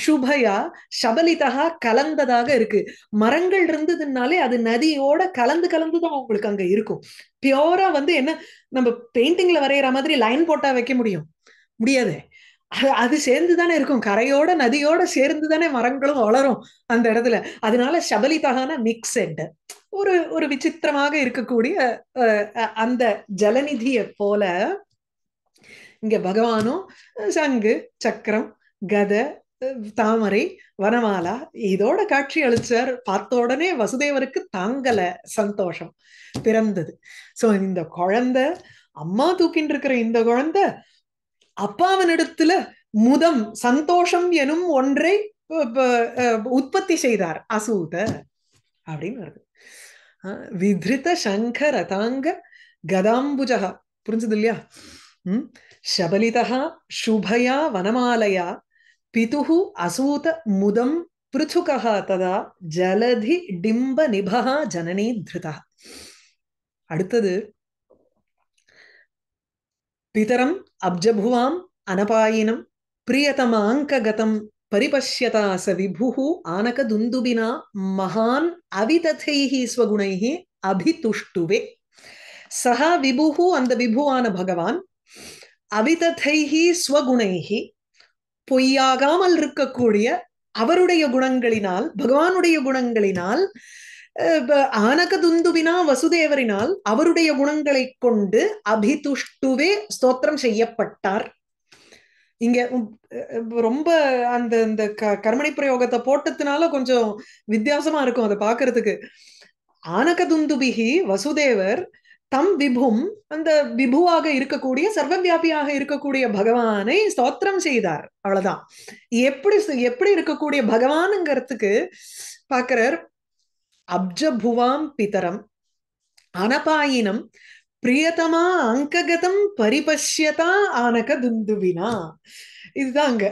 சுபையா சபலிதகா கலந்ததாக இருக்கு மரங்கள் இருந்ததுனாலே அது நதியோட கலந்து கலந்துதான் உங்களுக்கு அங்க இருக்கும் பியோரா வந்து என்ன நம்ம பெயிண்டிங்ல வரைகிற மாதிரி லைன் போட்டா வைக்க முடியும் முடியாது அது சேர்ந்து தானே இருக்கும் கரையோட நதியோட சேர்ந்து தானே மரங்களும் வளரும் அந்த இடத்துல அதனால சபலிதகான மிக்சட் ஒரு ஒரு விசித்திரமாக இருக்கக்கூடிய அந்த ஜலநிதியை போல இங்க பகவானும் சங்கு சக்கரம் கத தாமரை வனமாலா இதோட காட்சி அளிச்சார் பார்த்த உடனே வசுதேவருக்கு தாங்கல சந்தோஷம் பிறந்தது சோ இந்த குழந்தை அம்மா தூக்கின்னு இருக்கிற இந்த குழந்தை அப்பாவினிடத்துல முதம் சந்தோஷம் எனும் ஒன்றை உற்பத்தி செய்தார் அசூத அப்படின்னு வருது விதிருத சங்க ரதாங்க கதாம்புஜா புரிஞ்சுது இல்லையா உம் சபலிதா சுபயா வனமாலயா பிதுகு அசூத முதம் பிருத்துகா ததா ஜலதி டிம்ப நிபா ஜனனி திருதா அடுத்தது பிதரம் அப்ஜபுவாம் அனபாயினம் பிரியதமாங்ககதம் பரிபஷ்யதா ச ஆனக ஆனகதுந்துபினா மகான் அவிததைஹ ஸ்வகுணைஹி அபிதுஷ்டுவே சஹா விபுஹு அந்த விபுவான பகவான் அவிததைஹி ஸ்வகுணைஹி பொய்யாகாமல் இருக்கக்கூடிய அவருடைய குணங்களினால் பகவானுடைய குணங்களினால் ஆனகதுந்துவினா வசுதேவரினால் அவருடைய குணங்களை கொண்டு அபிதுஷ்டுவே ஸ்தோத்திரம் செய்யப்பட்டார் இங்க ரொம்ப அந்த இந்த க கர்மணி பிரயோகத்தை போட்டதுனால கொஞ்சம் வித்தியாசமா இருக்கும் அதை பாக்குறதுக்கு ஆனகதுந்துபிகி வசுதேவர் தம் விபும் அந்த விபுவாக இருக்கக்கூடிய சர்வவியாபியாக இருக்கக்கூடிய பகவானை ஸ்தோத்திரம் செய்தார் அவ்வளவுதான் எப்படி எப்படி இருக்கக்கூடிய பகவானுங்கிறதுக்கு பாக்குறார் அப்ஜபுவாம் பிதரம் அனபாயினம் பிரியதமா அங்ககதம் பரிபஷ்யதா ஆனக துந்துவினா இதுதாங்க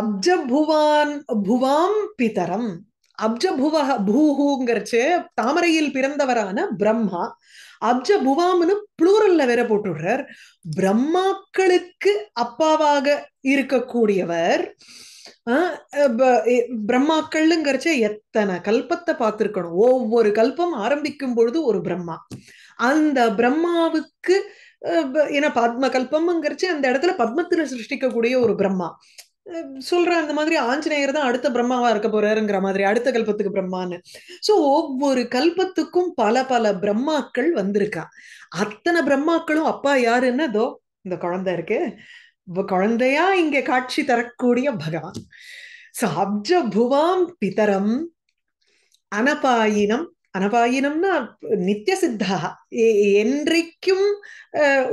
அப்ஜபுவான் புவாம் பிதரம் அப்ஜபுவக பூஹூங்கிறச்சு தாமரையில் பிறந்தவரான பிரம்மா அப்ஜ புவாம்னு புளூரல்ல வேற போட்டுடுறார் பிரம்மாக்களுக்கு அப்பாவாக இருக்கக்கூடியவர் பிரம்மாக்கள்ங்கிறச்ச எத்தனை கல்பத்தை பார்த்திருக்கணும் ஒவ்வொரு கல்பம் ஆரம்பிக்கும் பொழுது ஒரு பிரம்மா அந்த பிரம்மாவுக்கு ஏன்னா பத்ம கல்பம்ங்கிறச்சு அந்த இடத்துல பத்மத்துல சிருஷ்டிக்கக்கூடிய ஒரு பிரம்மா சொல்ற அந்த மாதிரி ஆஞ்சநேயர் தான் அடுத்த பிரம்மாவா இருக்க போறாருங்கிற மாதிரி அடுத்த கல்பத்துக்கு பிரம்மான்னு சோ ஒவ்வொரு கல்பத்துக்கும் பல பல பிரம்மாக்கள் வந்திருக்கா அத்தனை பிரம்மாக்களும் அப்பா யாருன்னதோ இந்த குழந்தை இருக்கு குழந்தையா இங்கே காட்சி தரக்கூடிய பகவான் அப்ஜ புவாம் பிதரம் அனபாயினம் அனபாயினம்னா நித்திய சித்தா என்றைக்கும்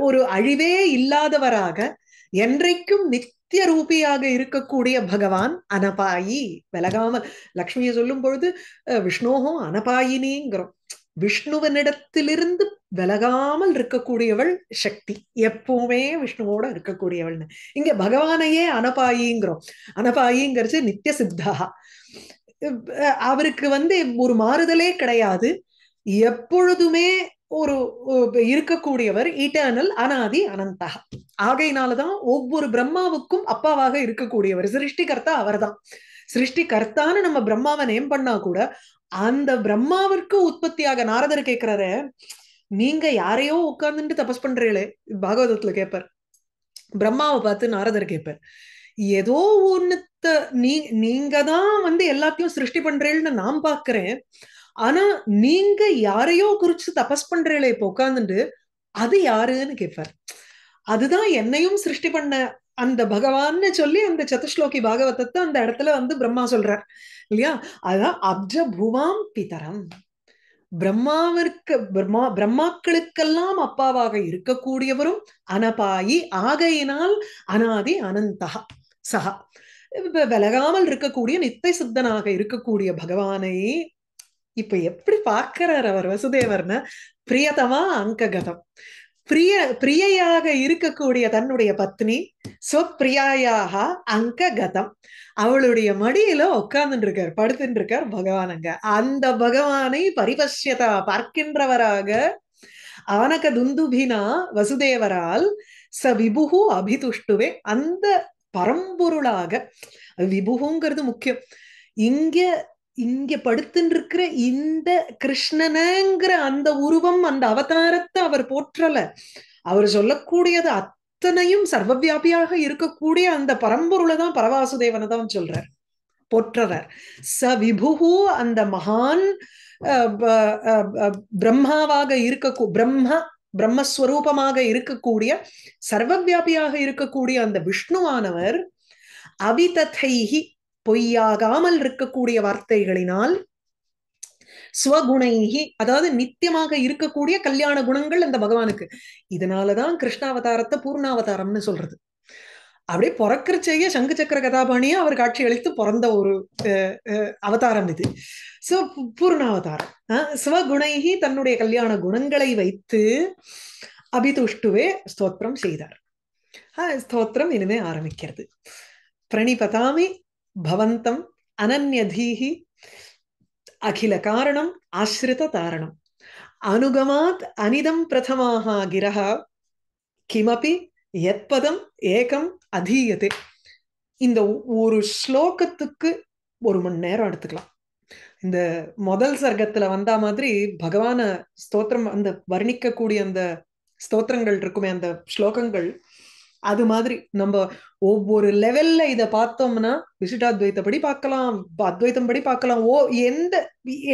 ஒரு அழிவே இல்லாதவராக என்றைக்கும் நித்திய ரூபியாக இருக்கக்கூடிய பகவான் அனபாயி விலகாமல் லக்ஷ்மியை சொல்லும் பொழுது விஷ்ணோகம் அனபாயினிங்கிறோம் விஷ்ணுவனிடத்திலிருந்து விலகாமல் இருக்கக்கூடியவள் சக்தி எப்பவுமே விஷ்ணுவோட இருக்கக்கூடியவள்னு இங்க பகவானையே அனபாயிங்கிறோம் அனபாயிங்கிறது நித்திய சித்தா அவருக்கு வந்து ஒரு மாறுதலே கிடையாது எப்பொழுதுமே ஒரு இருக்கக்கூடியவர் ஈட்டர்னல் அனாதி அனந்தா ஆகையினாலதான் ஒவ்வொரு பிரம்மாவுக்கும் அப்பாவாக இருக்கக்கூடியவர் சிருஷ்டிகர்த்தா அவர்தான் சிருஷ்டிகர்த்தான்னு நம்ம பிரம்மாவை நேம் பண்ணா கூட அந்த பிரம்மாவிற்கு உற்பத்தியாக நாரதர் கேட்கிறாரு நீங்க யாரையோ உட்கார்ந்துட்டு தபஸ் பண்றீங்களே பாகவதத்துல கேட்பார் பிரம்மாவை பார்த்து நாரதர் கேட்பார் ஏதோ ஒண்ணுத்த நீ நீங்க தான் வந்து எல்லாத்தையும் சிருஷ்டி பண்றீள்னு நான் பாக்குறேன் ஆனா நீங்க யாரையோ குறிச்சு தபஸ் பண்றீங்களே இப்ப உட்காந்துட்டு அது யாருன்னு கேட்பார் அதுதான் என்னையும் சிருஷ்டி பண்ண அந்த பகவான்னு சொல்லி அந்த சதுஸ்லோகி பாகவதத்தை அந்த இடத்துல வந்து பிரம்மா சொல்றார் இல்லையா அதான் அப்ஜ புவாம் பிதரம் பிரம்மாவிற்கு பிரம்மா பிரம்மாக்களுக்கெல்லாம் அப்பாவாக இருக்கக்கூடியவரும் அனபாயி ஆகையினால் அனாதி அனந்தகா சகா விலகாமல் இருக்கக்கூடிய நித்தை சித்தனாக இருக்கக்கூடிய பகவானை இப்ப எப்படி பார்க்கிறார் அவர் வசுதேவர்னு பிரியதமா அங்ககதம் பிரிய பிரியையாக இருக்கக்கூடிய தன்னுடைய பத்னி அங்க கதம் அவளுடைய மடியில உட்கார்ந்துட்டு இருக்கார் படுத்துட்டு இருக்கார் பகவானங்க அந்த பகவானை பரிபஷ்யதா பார்க்கின்றவராக அவனக துந்துபினா வசுதேவரால் ச விபுகு அபிதுஷ்டுவே அந்த பரம்பொருளாக விபுகுங்கிறது முக்கியம் இங்க இங்க படுத்துன்னு இருக்கிற இந்த கிருஷ்ணனங்கிற அந்த உருவம் அந்த அவதாரத்தை அவர் போற்றல அவர் சொல்லக்கூடியது அத்தனையும் சர்வவியாபியாக இருக்கக்கூடிய அந்த பரம்பொருளை தான் பரவாசுதேவனை தான் சொல்றார் போற்றறார் ச விபுகு அந்த மகான் பிரம்மாவாக இருக்க பிரம்ம பிரம்மஸ்வரூபமாக இருக்கக்கூடிய சர்வவியாபியாக இருக்கக்கூடிய அந்த விஷ்ணுவானவர் அவிததைகி பொய்யாகாமல் இருக்கக்கூடிய வார்த்தைகளினால் ஸ்வகுணைகி அதாவது நித்தியமாக இருக்கக்கூடிய கல்யாண குணங்கள் அந்த பகவானுக்கு இதனாலதான் கிருஷ்ணாவதாரத்தை பூர்ணாவதாரம்னு சொல்றது அப்படியே பிறக்கிறச்சையே சங்கு சக்கர கதாபாணியே அவர் காட்சி அளித்து பிறந்த ஒரு அவதாரம் இது ஸோ பூர்ணாவதாரம் சிவகுணைகி தன்னுடைய கல்யாண குணங்களை வைத்து அபிதுஷ்டுவே ஸ்தோத்திரம் செய்தார் ஸ்தோத்திரம் இனிமே ஆரம்பிக்கிறது பிரணிபதாமி பவந்தம் அனநியதீஹி அகில காரணம் ஆசிரித தாரணம் அனுகமாத் அனிதம் பிரதமாக கிரக கிமபி எத்பதம் ஏகம் அதீயதே இந்த ஒரு ஸ்லோகத்துக்கு ஒரு மணி நேரம் எடுத்துக்கலாம் இந்த முதல் சர்க்கத்துல வந்தா மாதிரி பகவான ஸ்தோத்திரம் அந்த வர்ணிக்கக்கூடிய அந்த ஸ்தோத்திரங்கள் இருக்குமே அந்த ஸ்லோகங்கள் அது மாதிரி நம்ம ஒவ்வொரு லெவல்ல இதை பார்த்தோம்னா விசிட்டாத்வைத்தபடி பார்க்கலாம் அத்வைத்தம் படி பார்க்கலாம் ஓ எந்த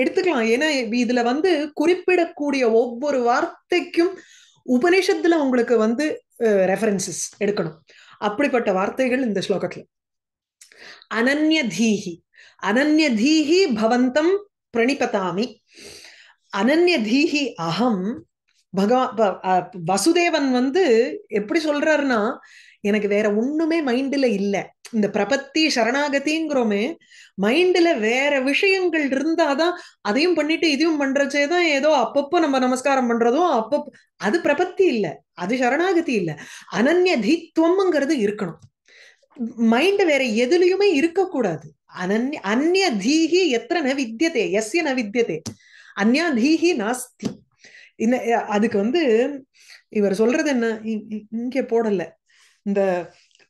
எடுத்துக்கலாம் ஏன்னா இதுல வந்து குறிப்பிடக்கூடிய ஒவ்வொரு வார்த்தைக்கும் உபநிஷத்துல உங்களுக்கு வந்து ரெஃபரன்சஸ் எடுக்கணும் அப்படிப்பட்ட வார்த்தைகள் இந்த ஸ்லோகத்துல அனன்ய தீஹி அனன்ய தீஹி பவந்தம் பிரணிபதாமி அனன்ய தீஹி அகம் பகவான் வசுதேவன் வந்து எப்படி சொல்றாருன்னா எனக்கு வேற ஒண்ணுமே மைண்ட்ல இல்லை இந்த பிரபத்தி சரணாகதிங்கிறோமே மைண்ட்ல வேற விஷயங்கள் இருந்தாதான் அதையும் பண்ணிட்டு இதையும் பண்றச்சே தான் ஏதோ அப்பப்போ நம்ம நமஸ்காரம் பண்றதோ அப்பப்போ அது பிரபத்தி இல்லை அது சரணாகதி இல்லை அனன்ய தீத்துவம்ங்கிறது இருக்கணும் மைண்ட் வேற எதுலயுமே இருக்கக்கூடாது அனன்ய அந்நிய தீகி எத்தனை வித்தியதே எஸ்ய ந வித்தியதே அந்யா தீகி நாஸ்தி இன்ன அதுக்கு வந்து இவர் சொல்றது என்ன இங்கே போடல இந்த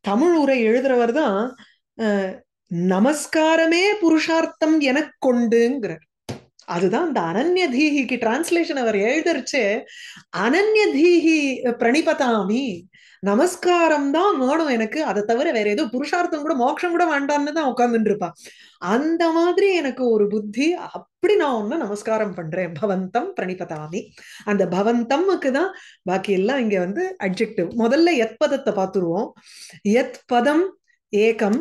தமிழ் உரை எழுதுறவர் தான் நமஸ்காரமே புருஷார்த்தம் என கொண்டுங்கிறார் அதுதான் இந்த அனன்ய தீஹிக்கு டிரான்ஸ்லேஷன் அவர் எழுதரிச்சு அனன்ய தீஹி பிரணிபதாமி நமஸ்காரம் தான் வேணும் எனக்கு அதை தவிர வேற ஏதோ புருஷார்த்தம் கூட மோட்சம் கூட வேண்டான்னு தான் உட்காந்துட்டு இருப்பா அந்த மாதிரி எனக்கு ஒரு புத்தி அப்படி நான் ஒண்ணு நமஸ்காரம் பண்றேன் பவந்தம் பிரணிபதாமி அந்த பவந்தம்முக்கு தான் பாக்கி எல்லாம் இங்க வந்து அட்ஜெக்டிவ் முதல்ல எத் பதத்தை பார்த்துருவோம் எத் பதம் ஏகம்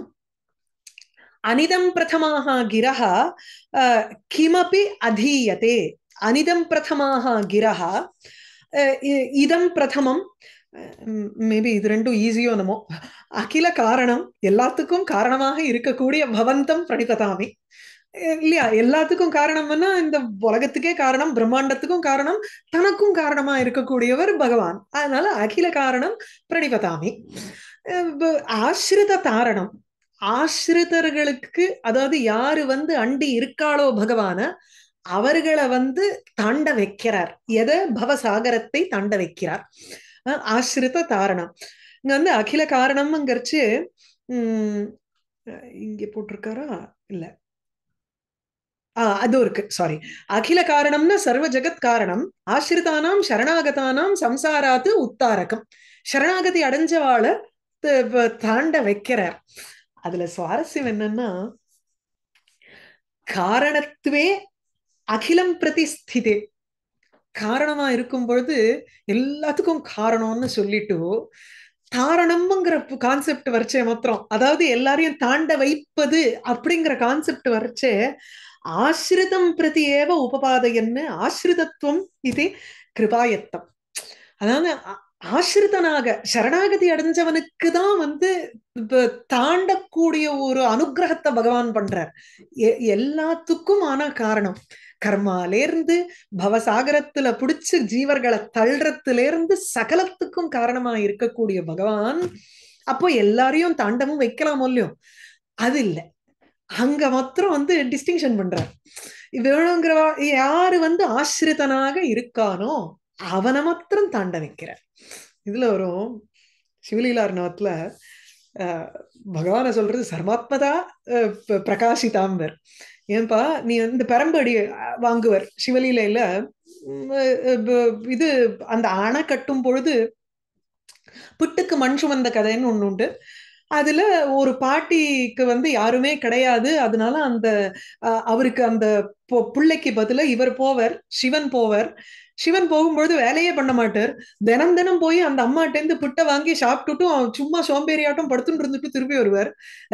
அனிதம் பிரதமாக கிரஹா கிமபி அதீயதே அனிதம் பிரதமாக கிரஹா இதம் பிரதமம் மேபி இது ரெண்டும் ஈஸியோ என்னமோ அகில காரணம் எல்லாத்துக்கும் காரணமாக இருக்கக்கூடிய பவந்தம் பிரணிபதாமி இல்லையா எல்லாத்துக்கும் காரணம்னா இந்த உலகத்துக்கே காரணம் பிரம்மாண்டத்துக்கும் காரணம் தனக்கும் காரணமா இருக்கக்கூடியவர் பகவான் அதனால அகில காரணம் பிரணிபதாமி ஆசிரித தாரணம் ஆசிரிதர்களுக்கு அதாவது யாரு வந்து அண்டி இருக்காளோ பகவான அவர்களை வந்து தாண்ட வைக்கிறார் எதை பவசாகரத்தை தாண்ட வைக்கிறார் ஆசிரித்த தாரணம் இங்க வந்து அகில காரணம்ங்கிறச்சு உம் இங்க போட்டிருக்காரா இல்ல ஆஹ் அதுவும் இருக்கு சாரி அகில காரணம்னா சர்வ ஜெகத் காரணம் ஆசிரிதானாம் சரணாகதானாம் சம்சாராத்து உத்தாரகம் சரணாகதி அடைஞ்சவாள தாண்ட வைக்கிறார் அதுல சுவாரஸ்யம் என்னன்னா காரணத்துவே அகிலம் பிரதிஸ்திதே காரணமா இருக்கும் பொழுது எல்லாத்துக்கும் காரணம்னு சொல்லிட்டு தாரணம்ங்கிற கான்செப்ட் வரைச்சே மாத்திரம் அதாவது எல்லாரையும் தாண்ட வைப்பது அப்படிங்கிற கான்செப்ட் வரைச்சே ஆசிரிதம் பிரதி ஏவ உபபாதையன்னு ஆசிரிதத்துவம் இது கிருபாயத்தம் அதாவது ஆசிரிதனாக சரணாகதி அடைஞ்சவனுக்கு தான் வந்து தாண்டக்கூடிய ஒரு அனுகிரகத்தை பகவான் பண்றார் எல்லாத்துக்கும் ஆனா காரணம் கர்மாலேருந்து பவசாகரத்துல புடிச்சு ஜீவர்களை தள்ளுறதுலேருந்து சகலத்துக்கும் காரணமா இருக்கக்கூடிய பகவான் அப்போ எல்லாரையும் தாண்டவும் வைக்கலாமோ இல்லையோ அது இல்லை அங்க மாத்திரம் வந்து டிஸ்டிங்ஷன் பண்ற வேணுங்கிறவா யாரு வந்து ஆசிரிதனாக இருக்கானோ அவனை மாத்திரம் தாண்ட வைக்கிற இதுல வரும் சிவலீலார் நவத்துல பகவான சொல்றது சர்மாத்மதா பிரகாஷிதாம்பர் ஏன்பா நீ இந்த பெரம்படி வாங்குவர் சிவலீலையில இது அந்த அணை கட்டும் பொழுது புட்டுக்கு மண் சுமந்த கதைன்னு ஒண்ணு உண்டு அதுல ஒரு பாட்டிக்கு வந்து யாருமே கிடையாது அதனால அந்த அவருக்கு அந்த பிள்ளைக்கு பதில இவர் போவர் சிவன் போவர் சிவன் போகும்பொழுது வேலையே பண்ண மாட்டார் தினம் தினம் போய் அந்த அம்மாட்டேந்து புட்டை வாங்கி சாப்பிட்டுட்டும் அவன் சும்மா சோம்பேறியாட்டம் படுத்துட்டு இருந்துட்டு திரும்பி வருவார்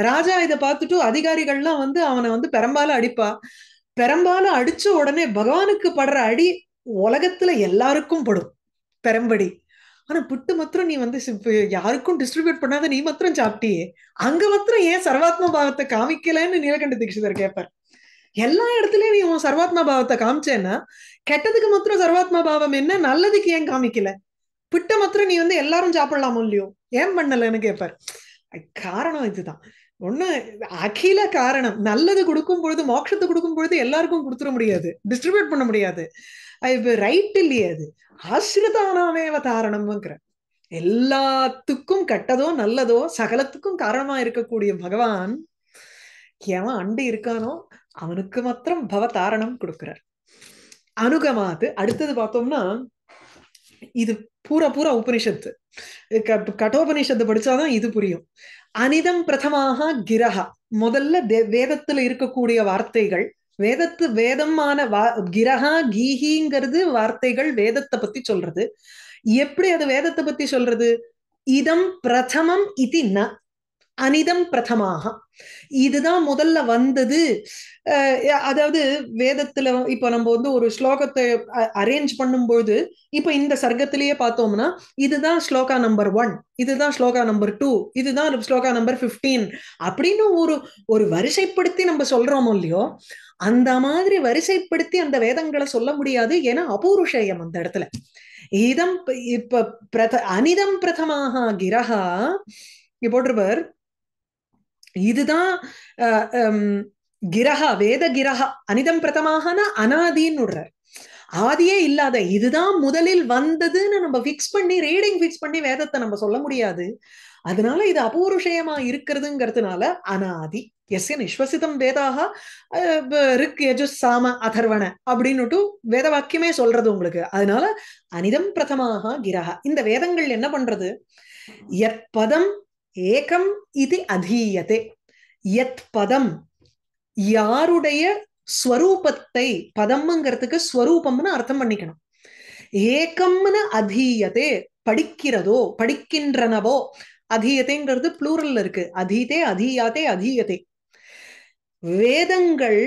ராஜா இதை பார்த்துட்டு அதிகாரிகள்லாம் வந்து அவனை வந்து பெரம்பாலும் அடிப்பா பெரம்பாலும் அடிச்ச உடனே பகவானுக்கு படுற அடி உலகத்துல எல்லாருக்கும் படும் பெரம்படி ஆனா புட்டு மாத்திரம் நீ வந்து யாருக்கும் டிஸ்ட்ரிபியூட் பண்ணாத நீ மாத்திரம் சாப்பிட்டியே அங்க மாத்திரம் ஏன் சர்வாத்ம பாவத்தை காமிக்கலன்னு நீலகண்ட தீட்சிதர் கேட்பார் எல்லா இடத்துலயும் நீ உன் சர்வாத்மா பாவத்தை காமிச்சேன்னா கெட்டதுக்கு மாத்திரம் சர்வாத்மா பாவம் என்ன நல்லதுக்கு ஏன் காமிக்கல பிட்ட மாத்திரம் நீ வந்து எல்லாரும் சாப்பிடலாமோ இல்லையோ ஏன் பண்ணலன்னு கேட்பார் காரணம் இதுதான் ஒண்ணு அகில காரணம் நல்லது கொடுக்கும் பொழுது மோட்சத்தை கொடுக்கும் பொழுது எல்லாருக்கும் கொடுத்துட முடியாது டிஸ்ட்ரிபியூட் பண்ண முடியாது ரைட் இல்லையே அது ஆசிரிதானாமேவ தாரணம்ங்கிற எல்லாத்துக்கும் கெட்டதோ நல்லதோ சகலத்துக்கும் காரணமா இருக்கக்கூடிய பகவான் ஏவன் அண்டு இருக்கானோ அவனுக்கு மாத்திரம் பவ தாரணம் கொடுக்கிறார் அனுகமாத்து அடுத்தது பார்த்தோம்னா இது பூரா பூரா உபனிஷத்து கட்டோபனிஷத்து படிச்சாதான் இது புரியும் அனிதம் பிரதமாக கிரகா முதல்ல வேதத்துல இருக்கக்கூடிய வார்த்தைகள் வேதத்து வேதமான வா கிரகா கீஹிங்கிறது வார்த்தைகள் வேதத்தை பத்தி சொல்றது எப்படி அது வேதத்தை பத்தி சொல்றது இதம் பிரதமம் இது ந அனிதம் பிரதமாக இதுதான் முதல்ல வந்தது அதாவது வேதத்துல இப்ப நம்ம வந்து ஒரு ஸ்லோகத்தை அரேஞ்ச் பண்ணும்பொழுது இப்ப இந்த சர்க்கத்திலேயே பார்த்தோம்னா இதுதான் ஸ்லோகா நம்பர் ஒன் இதுதான் ஸ்லோகா நம்பர் டூ இதுதான் ஸ்லோகா நம்பர் பிப்டீன் அப்படின்னு ஒரு ஒரு வரிசைப்படுத்தி நம்ம சொல்றோமோ இல்லையோ அந்த மாதிரி வரிசைப்படுத்தி அந்த வேதங்களை சொல்ல முடியாது ஏன்னா அபூருஷயம் அந்த இடத்துல இதம் இப்ப பிரத அனிதம் பிரதமாக கிரகா போட்டிருப்பார் இதுதான் கிரகா வேத கிரகா அனிதம் பிரதமாகனா அனாதின்னு விடுறாரு ஆதியே இல்லாத இதுதான் முதலில் வந்ததுன்னு நம்ம ஃபிக்ஸ் பண்ணி ரீடிங் ஃபிக்ஸ் பண்ணி வேதத்தை நம்ம சொல்ல முடியாது அதனால இது அபூருஷயமா இருக்கிறதுங்கிறதுனால அனாதி எஸ் என் விஸ்வசிதம் வேதாக ரிக் யஜு சாம அதர்வன அப்படின்னுட்டு வேத வாக்கியமே சொல்றது உங்களுக்கு அதனால அனிதம் பிரதமாக கிரக இந்த வேதங்கள் என்ன பண்றது எப்பதம் ஏகம் இது அதீயதே எத் பதம் யாருடைய ஸ்வரூபத்தை பதம்ங்கிறதுக்கு ஸ்வரூபம்னு அர்த்தம் பண்ணிக்கணும் ஏகம்னு அதீயதே படிக்கிறதோ படிக்கின்றனவோ அதீயத்தைங்கிறது புளூரல் இருக்கு அதீதே அதீயாதே அதீயதே வேதங்கள்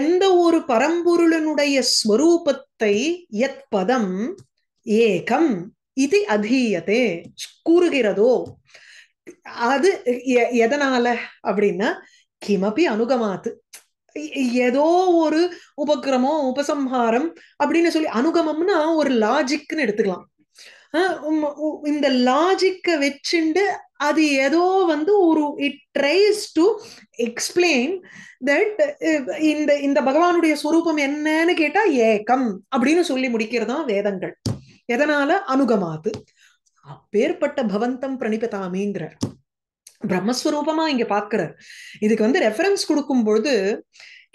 எந்த ஒரு பரம்பொருளினுடைய ஸ்வரூபத்தை எத் பதம் ஏகம் இது அதீயத்தே கூறுகிறதோ அது எதனால அப்படின்னா கிமப்பி அனுகமாத்து ஏதோ ஒரு உபக்கிரமம் உபசம்ஹாரம் அப்படின்னு சொல்லி அனுகமம்னா ஒரு லாஜிக்னு எடுத்துக்கலாம் இந்த லாஜிக்கை வச்சுண்டு அது ஏதோ வந்து ஒரு it tries to explain that இந்த இந்த பகவானுடைய சுரூபம் என்னன்னு கேட்டா ஏக்கம் அப்படின்னு சொல்லி முடிக்கிறதா வேதங்கள் எதனால அனுகமாத்து அப்பேற்பட்ட பவந்தம் பிரணிபதாமிங்கிறார் பிரம்மஸ்வரூபமா இங்க பாக்குறார் இதுக்கு வந்து ரெஃபரன்ஸ் கொடுக்கும் பொழுது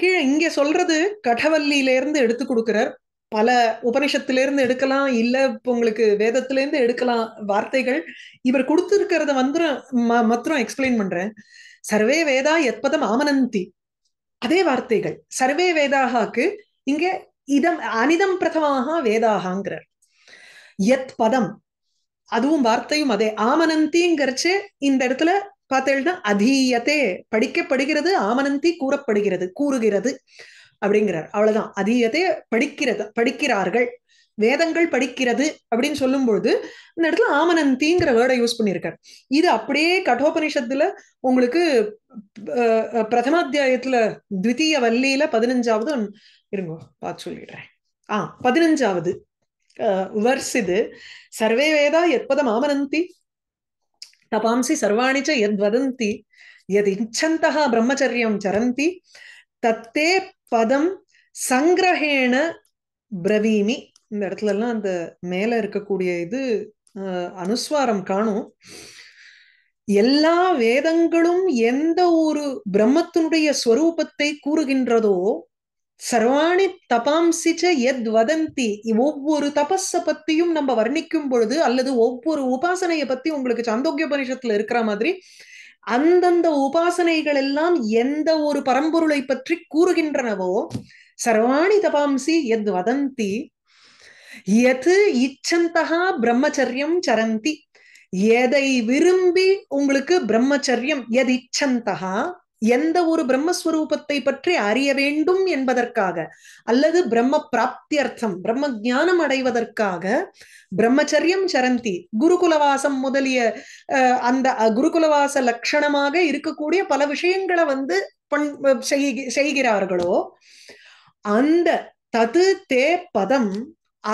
கீழே இங்க சொல்றது கடவல்லியில இருந்து எடுத்து கொடுக்கிறார் பல இருந்து எடுக்கலாம் இல்ல இப்போ உங்களுக்கு வேதத்திலேருந்து எடுக்கலாம் வார்த்தைகள் இவர் கொடுத்துருக்கிறத வந்துரும் மாத்திரம் எக்ஸ்பிளைன் பண்றேன் சர்வே வேதா எத்பதம் ஆமனந்தி அதே வார்த்தைகள் சர்வே வேதாகாக்கு இங்க இதம் அனிதம் பிரதமாக வேதாகாங்கிறார் எத் பதம் அதுவும் வார்த்தையும் அதே ஆமனந்திங்கிறச்சு இந்த இடத்துல பார்த்தேன்னா அதீயத்தே படிக்கப்படுகிறது ஆமனந்தி கூறப்படுகிறது கூறுகிறது அப்படிங்கிறார் அவ்வளவுதான் அதீயத்தை படிக்கிறது படிக்கிறார்கள் வேதங்கள் படிக்கிறது அப்படின்னு சொல்லும் பொழுது இந்த இடத்துல ஆமனந்திங்கிற வேர்டை யூஸ் பண்ணியிருக்கார் இது அப்படியே கடோபனிஷத்துல உங்களுக்கு பிரதமாத்தியாயத்துல திவித்தீய வல்லியில பதினஞ்சாவது இருங்க பார்த்து சொல்லிடுறேன் ஆஹ் பதினஞ்சாவது உவர்சிது சர்வே வேதா எத்பதம் ஆமனந்தி தபாம்சி சர்வாணி ச வதந்தி எது இச்சந்தா பிரம்மச்சரியம் சரந்தி தத்தே பதம் சங்கிரஹேண பிரவீமி இந்த இடத்துல எல்லாம் அந்த மேல இருக்கக்கூடிய இது அனுஸ்வாரம் காணும் எல்லா வேதங்களும் எந்த ஒரு பிரம்மத்தினுடைய ஸ்வரூபத்தை கூறுகின்றதோ சர்வாணி தபாம்சிச்ச எத் வதந்தி ஒவ்வொரு தபஸ பத்தியும் நம்ம வர்ணிக்கும் பொழுது அல்லது ஒவ்வொரு உபாசனையை பத்தி உங்களுக்கு சந்தோக்கிய பரிஷத்துல இருக்கிற மாதிரி அந்தந்த உபாசனைகள் எல்லாம் எந்த ஒரு பரம்பொருளை பற்றி கூறுகின்றனவோ சர்வாணி தபாம்சி எத் வதந்தி எது இச்சந்தகா பிரம்மச்சரியம் சரந்தி எதை விரும்பி உங்களுக்கு பிரம்மச்சரியம் எது எந்த ஒரு பிரம்மஸ்வரூபத்தை பற்றி அறிய வேண்டும் என்பதற்காக அல்லது பிரம்ம பிராப்தி அர்த்தம் பிரம்ம ஜானம் அடைவதற்காக பிரம்மச்சரியம் சரந்தி குருகுலவாசம் முதலிய அந்த குருகுலவாச லட்சணமாக இருக்கக்கூடிய பல விஷயங்களை வந்து பண் செய்கிறார்களோ அந்த தது தே பதம்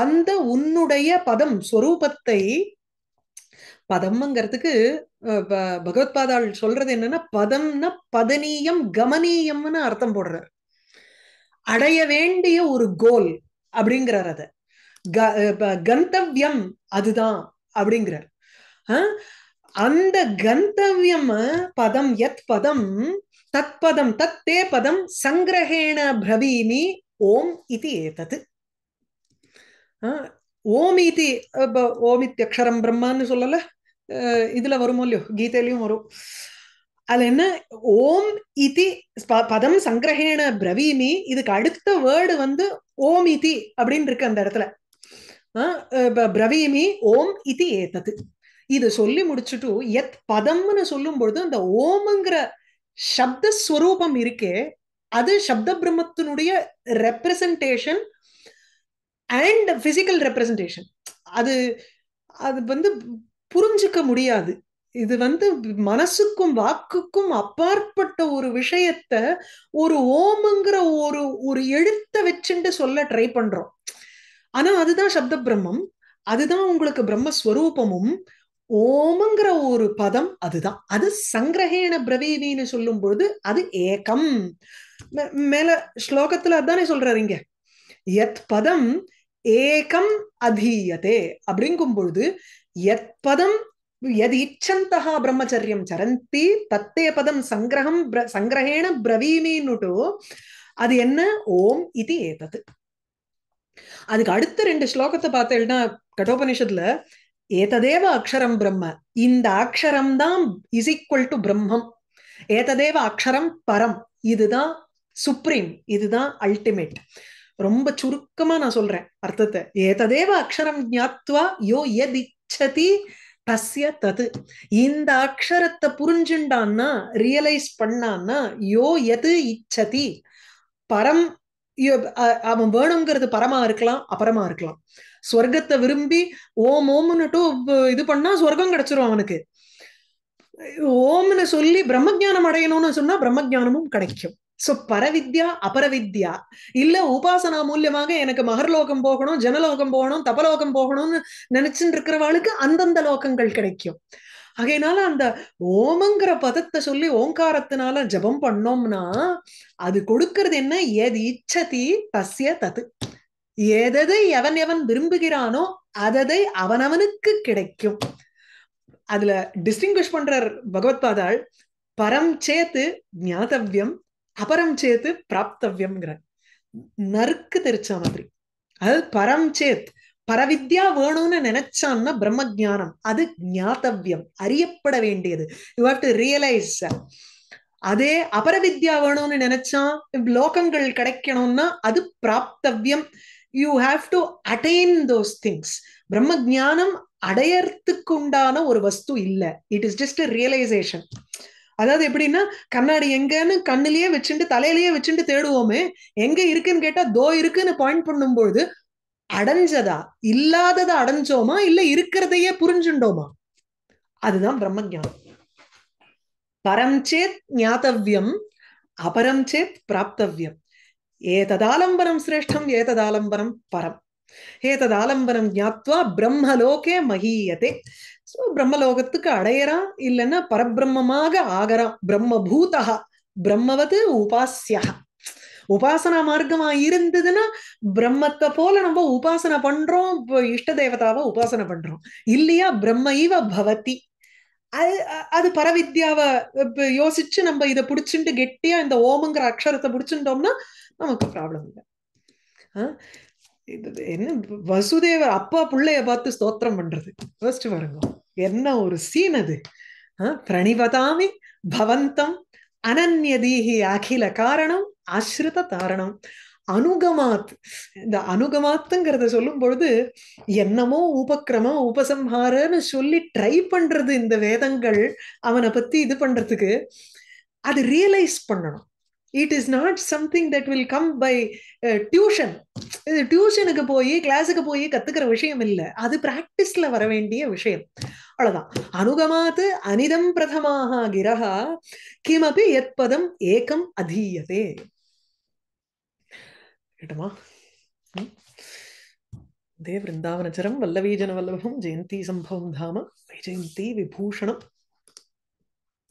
அந்த உன்னுடைய பதம் ஸ்வரூபத்தை பதம்ங்கிறதுக்கு பகவத்பாதாள் சொல்றது என்னன்னா பதம்னா பதனீயம் கமனீயம்னு அர்த்தம் போடுறார் அடைய வேண்டிய ஒரு கோல் அப்படிங்கிறார் அத கந்தவியம் அதுதான் அப்படிங்கிறார் அந்த கந்தவியம் பதம் எத் பதம் தத் பதம் தத்தே தே பதம் சங்கிரகேண பிரவீமி ஓம் இது ஏதது ஓம் இது ஓம் பிரம்மான்னு சொல்லல இதுல வரும் இல்லையோ கீதையிலயும் வரும் அதுல என்ன ஓம் இதி பதம் சங்கிரஹேண பிரவீமி இதுக்கு அடுத்த வேர்டு வந்து ஓம் இதி அப்படின்னு இருக்கு அந்த இடத்துல பிரவீமி ஓம் இதி ஏத்தது இது சொல்லி முடிச்சுட்டு எத் பதம்னு சொல்லும் பொழுது அந்த ஓம்ங்கிற சப்தஸ்வரூபம் இருக்கே அது சப்த பிரம்மத்தினுடைய ரெப்ரசன்டேஷன் அண்ட் பிசிக்கல் ரெப்ரசன்டேஷன் அது அது வந்து புரிஞ்சுக்க முடியாது இது வந்து மனசுக்கும் வாக்குக்கும் அப்பாற்பட்ட ஒரு விஷயத்த ஒரு ஓமுங்கிற ஒரு ஒரு எழுத்த வச்சுட்டு சொல்ல ட்ரை பண்றோம் ஆனா அதுதான் சப்த பிரம்மம் அதுதான் உங்களுக்கு பிரம்மஸ்வரூபமும் ஓமுங்கிற ஒரு பதம் அதுதான் அது சங்கிரகேண பிரவீவின்னு சொல்லும் பொழுது அது ஏகம் மேல ஸ்லோகத்துல அதுதானே சொல்றாரு இங்க எத் பதம் ஏகம் அதீயதே அப்படிங்கும் பொழுது யத் எது இச்சந்தா பிரம்மச்சரியம் சரந்தி தத்தே பதம் சங்கிரகம் சங்கிரகேண பிரவீமின்னு அது என்ன ஓம் இது ஏதது அதுக்கு அடுத்த ரெண்டு ஸ்லோகத்தை பார்த்தேன்னா கட்டோபனிஷத்துல ஏததேவ அக்ஷரம் பிரம்ம இந்த அக்ஷரம் தான் இஸ் ஈக்குவல் டு பிரம்மம் ஏததேவ அக்ஷரம் பரம் இதுதான் சுப்ரீம் இதுதான் அல்டிமேட் ரொம்ப சுருக்கமா நான் சொல்றேன் அர்த்தத்தை ஏததேவ அக்ஷரம் ஞாத்வா யோ எத் இச்சதி தஸ்ய தது இந்த அக்ஷரத்தை புரிஞ்சுண்டான்னா ரியலைஸ் பண்ணான்னா யோ எது இச்சதி பரம் அவன் வேணுங்கிறது பரமா இருக்கலாம் அபரமா இருக்கலாம் ஸ்வர்க்கத்தை விரும்பி ஓம் ஓம்னுட்டு இது பண்ணா ஸ்வர்க்கம் கிடைச்சிரும் அவனுக்கு ஓம்னு சொல்லி பிரம்மஜானம் அடையணும்னு சொன்னா பிரம்மஜானமும் கிடைக்கும் சோ பரவித்யா அபரவித்யா இல்ல உபாசனா மூலியமாக எனக்கு மகர்லோகம் போகணும் ஜனலோகம் போகணும் தபலோகம் போகணும்னு நினைச்சுட்டு இருக்கிறவாளுக்கு அந்தந்த லோகங்கள் கிடைக்கும் அகையினால அந்த ஓமங்கிற பதத்தை சொல்லி ஓங்காரத்தினால ஜபம் பண்ணோம்னா அது கொடுக்கறது என்ன எது இச்சதி தசிய தது எததை எவன் எவன் விரும்புகிறானோ அததை அவனவனுக்கு கிடைக்கும் அதுல டிஸ்டிங்விஷ் பண்ற பகவத் பாதாள் பரம் சேத்து ஞாதவியம் அபரம் சேத்து பிராப்தவியம்ங்கிற நறுக்கு தெரிச்ச மாதிரி அது பரம் சேத் பரவித்யா வேணும்னு நினைச்சான்னா பிரம்ம ஜானம் அது ஞாத்தவியம் அறியப்பட வேண்டியது யூ ஹாவ் டு ரியலைஸ் அதே அபரவித்யா வேணும்னு நினைச்சான் லோகங்கள் கிடைக்கணும்னா அது பிராப்தவியம் you have to attain those things பிரம்ம ஜானம் அடையறதுக்கு உண்டான ஒரு வஸ்து இல்லை இட் இஸ் ஜஸ்ட் ரியலைசேஷன் அதாவது எப்படின்னா கண்ணாடி எங்கன்னு கண்ணிலேயே வச்சுட்டு தலையிலேயே வச்சுட்டு தேடுவோமே எங்க இருக்குன்னு கேட்டா தோ இருக்குன்னு பாயிண்ட் பண்ணும்பொழுது அடைஞ்சதா இல்லாததை அடைஞ்சோமா இல்ல இருக்கிறதையே புரிஞ்சுட்டோமா அதுதான் பிரம்மஜானம் பரம் சேத் ஞாத்தவியம் அபரம் சேத் பிராப்தவியம் ஏததாலம்பரம் சிரேஷ்டம் ஏததாலம்பரம் பரம் ஆலம்பனம் ஞாத்வா பிரம்மலோகே மகீயதே ஸோ பிரம்மலோகத்துக்கு அடையறான் இல்லைன்னா பரபிரம்மமாக ஆகிறான் பிரம்மபூதா பிரம்மவது உபாசியா உபாசனா மார்க்கமா இருந்ததுன்னா பிரம்மத்தை போல நம்ம உபாசனை பண்றோம் இஷ்ட தேவதாவை உபாசனை பண்றோம் இல்லையா பிரம்ம இவ பவதி அது அது பரவித்யாவை யோசிச்சு நம்ம இதை பிடிச்சிட்டு கெட்டியா இந்த ஓமுங்கிற அக்ஷரத்தை பிடிச்சிட்டோம்னா நமக்கு ப்ராப்ளம் இல்லை என்ன வசுதேவ அப்பா பிள்ளைய பார்த்து ஸ்தோத்திரம் பண்றது யோசிச்சு பாருங்க என்ன ஒரு சீன் அது பிரணிவதாமி பவந்தம் அனன்யதீஹி அகில காரணம் அஸ்ருத தாரணம் அனுகமாத் இந்த அனுகமாத்துங்கிறத சொல்லும் பொழுது என்னமோ உபக்கிரமோ உபசம்ஹாரன்னு சொல்லி ட்ரை பண்றது இந்த வேதங்கள் அவனை பத்தி இது பண்றதுக்கு அது ரியலைஸ் பண்ணணும் it is not something that will come by tuition இது டியூஷனுக்கு போய் கிளாஸுக்கு போய் கத்துக்கிற விஷயம் இல்லை அது பிராக்டிஸ்ல வர வேண்டிய விஷயம் அவ்வளவுதான் அனுகமாத்து அனிதம் பிரதமாக கிரகா கிமபி எத்பதம் ஏக்கம் அதீயதே கேட்டமா தேவ விருந்தாவனச்சரம் வல்லவீஜன வல்லபம் ஜெயந்தி சம்பவம் தாம வைஜெயந்தி விபூஷணம்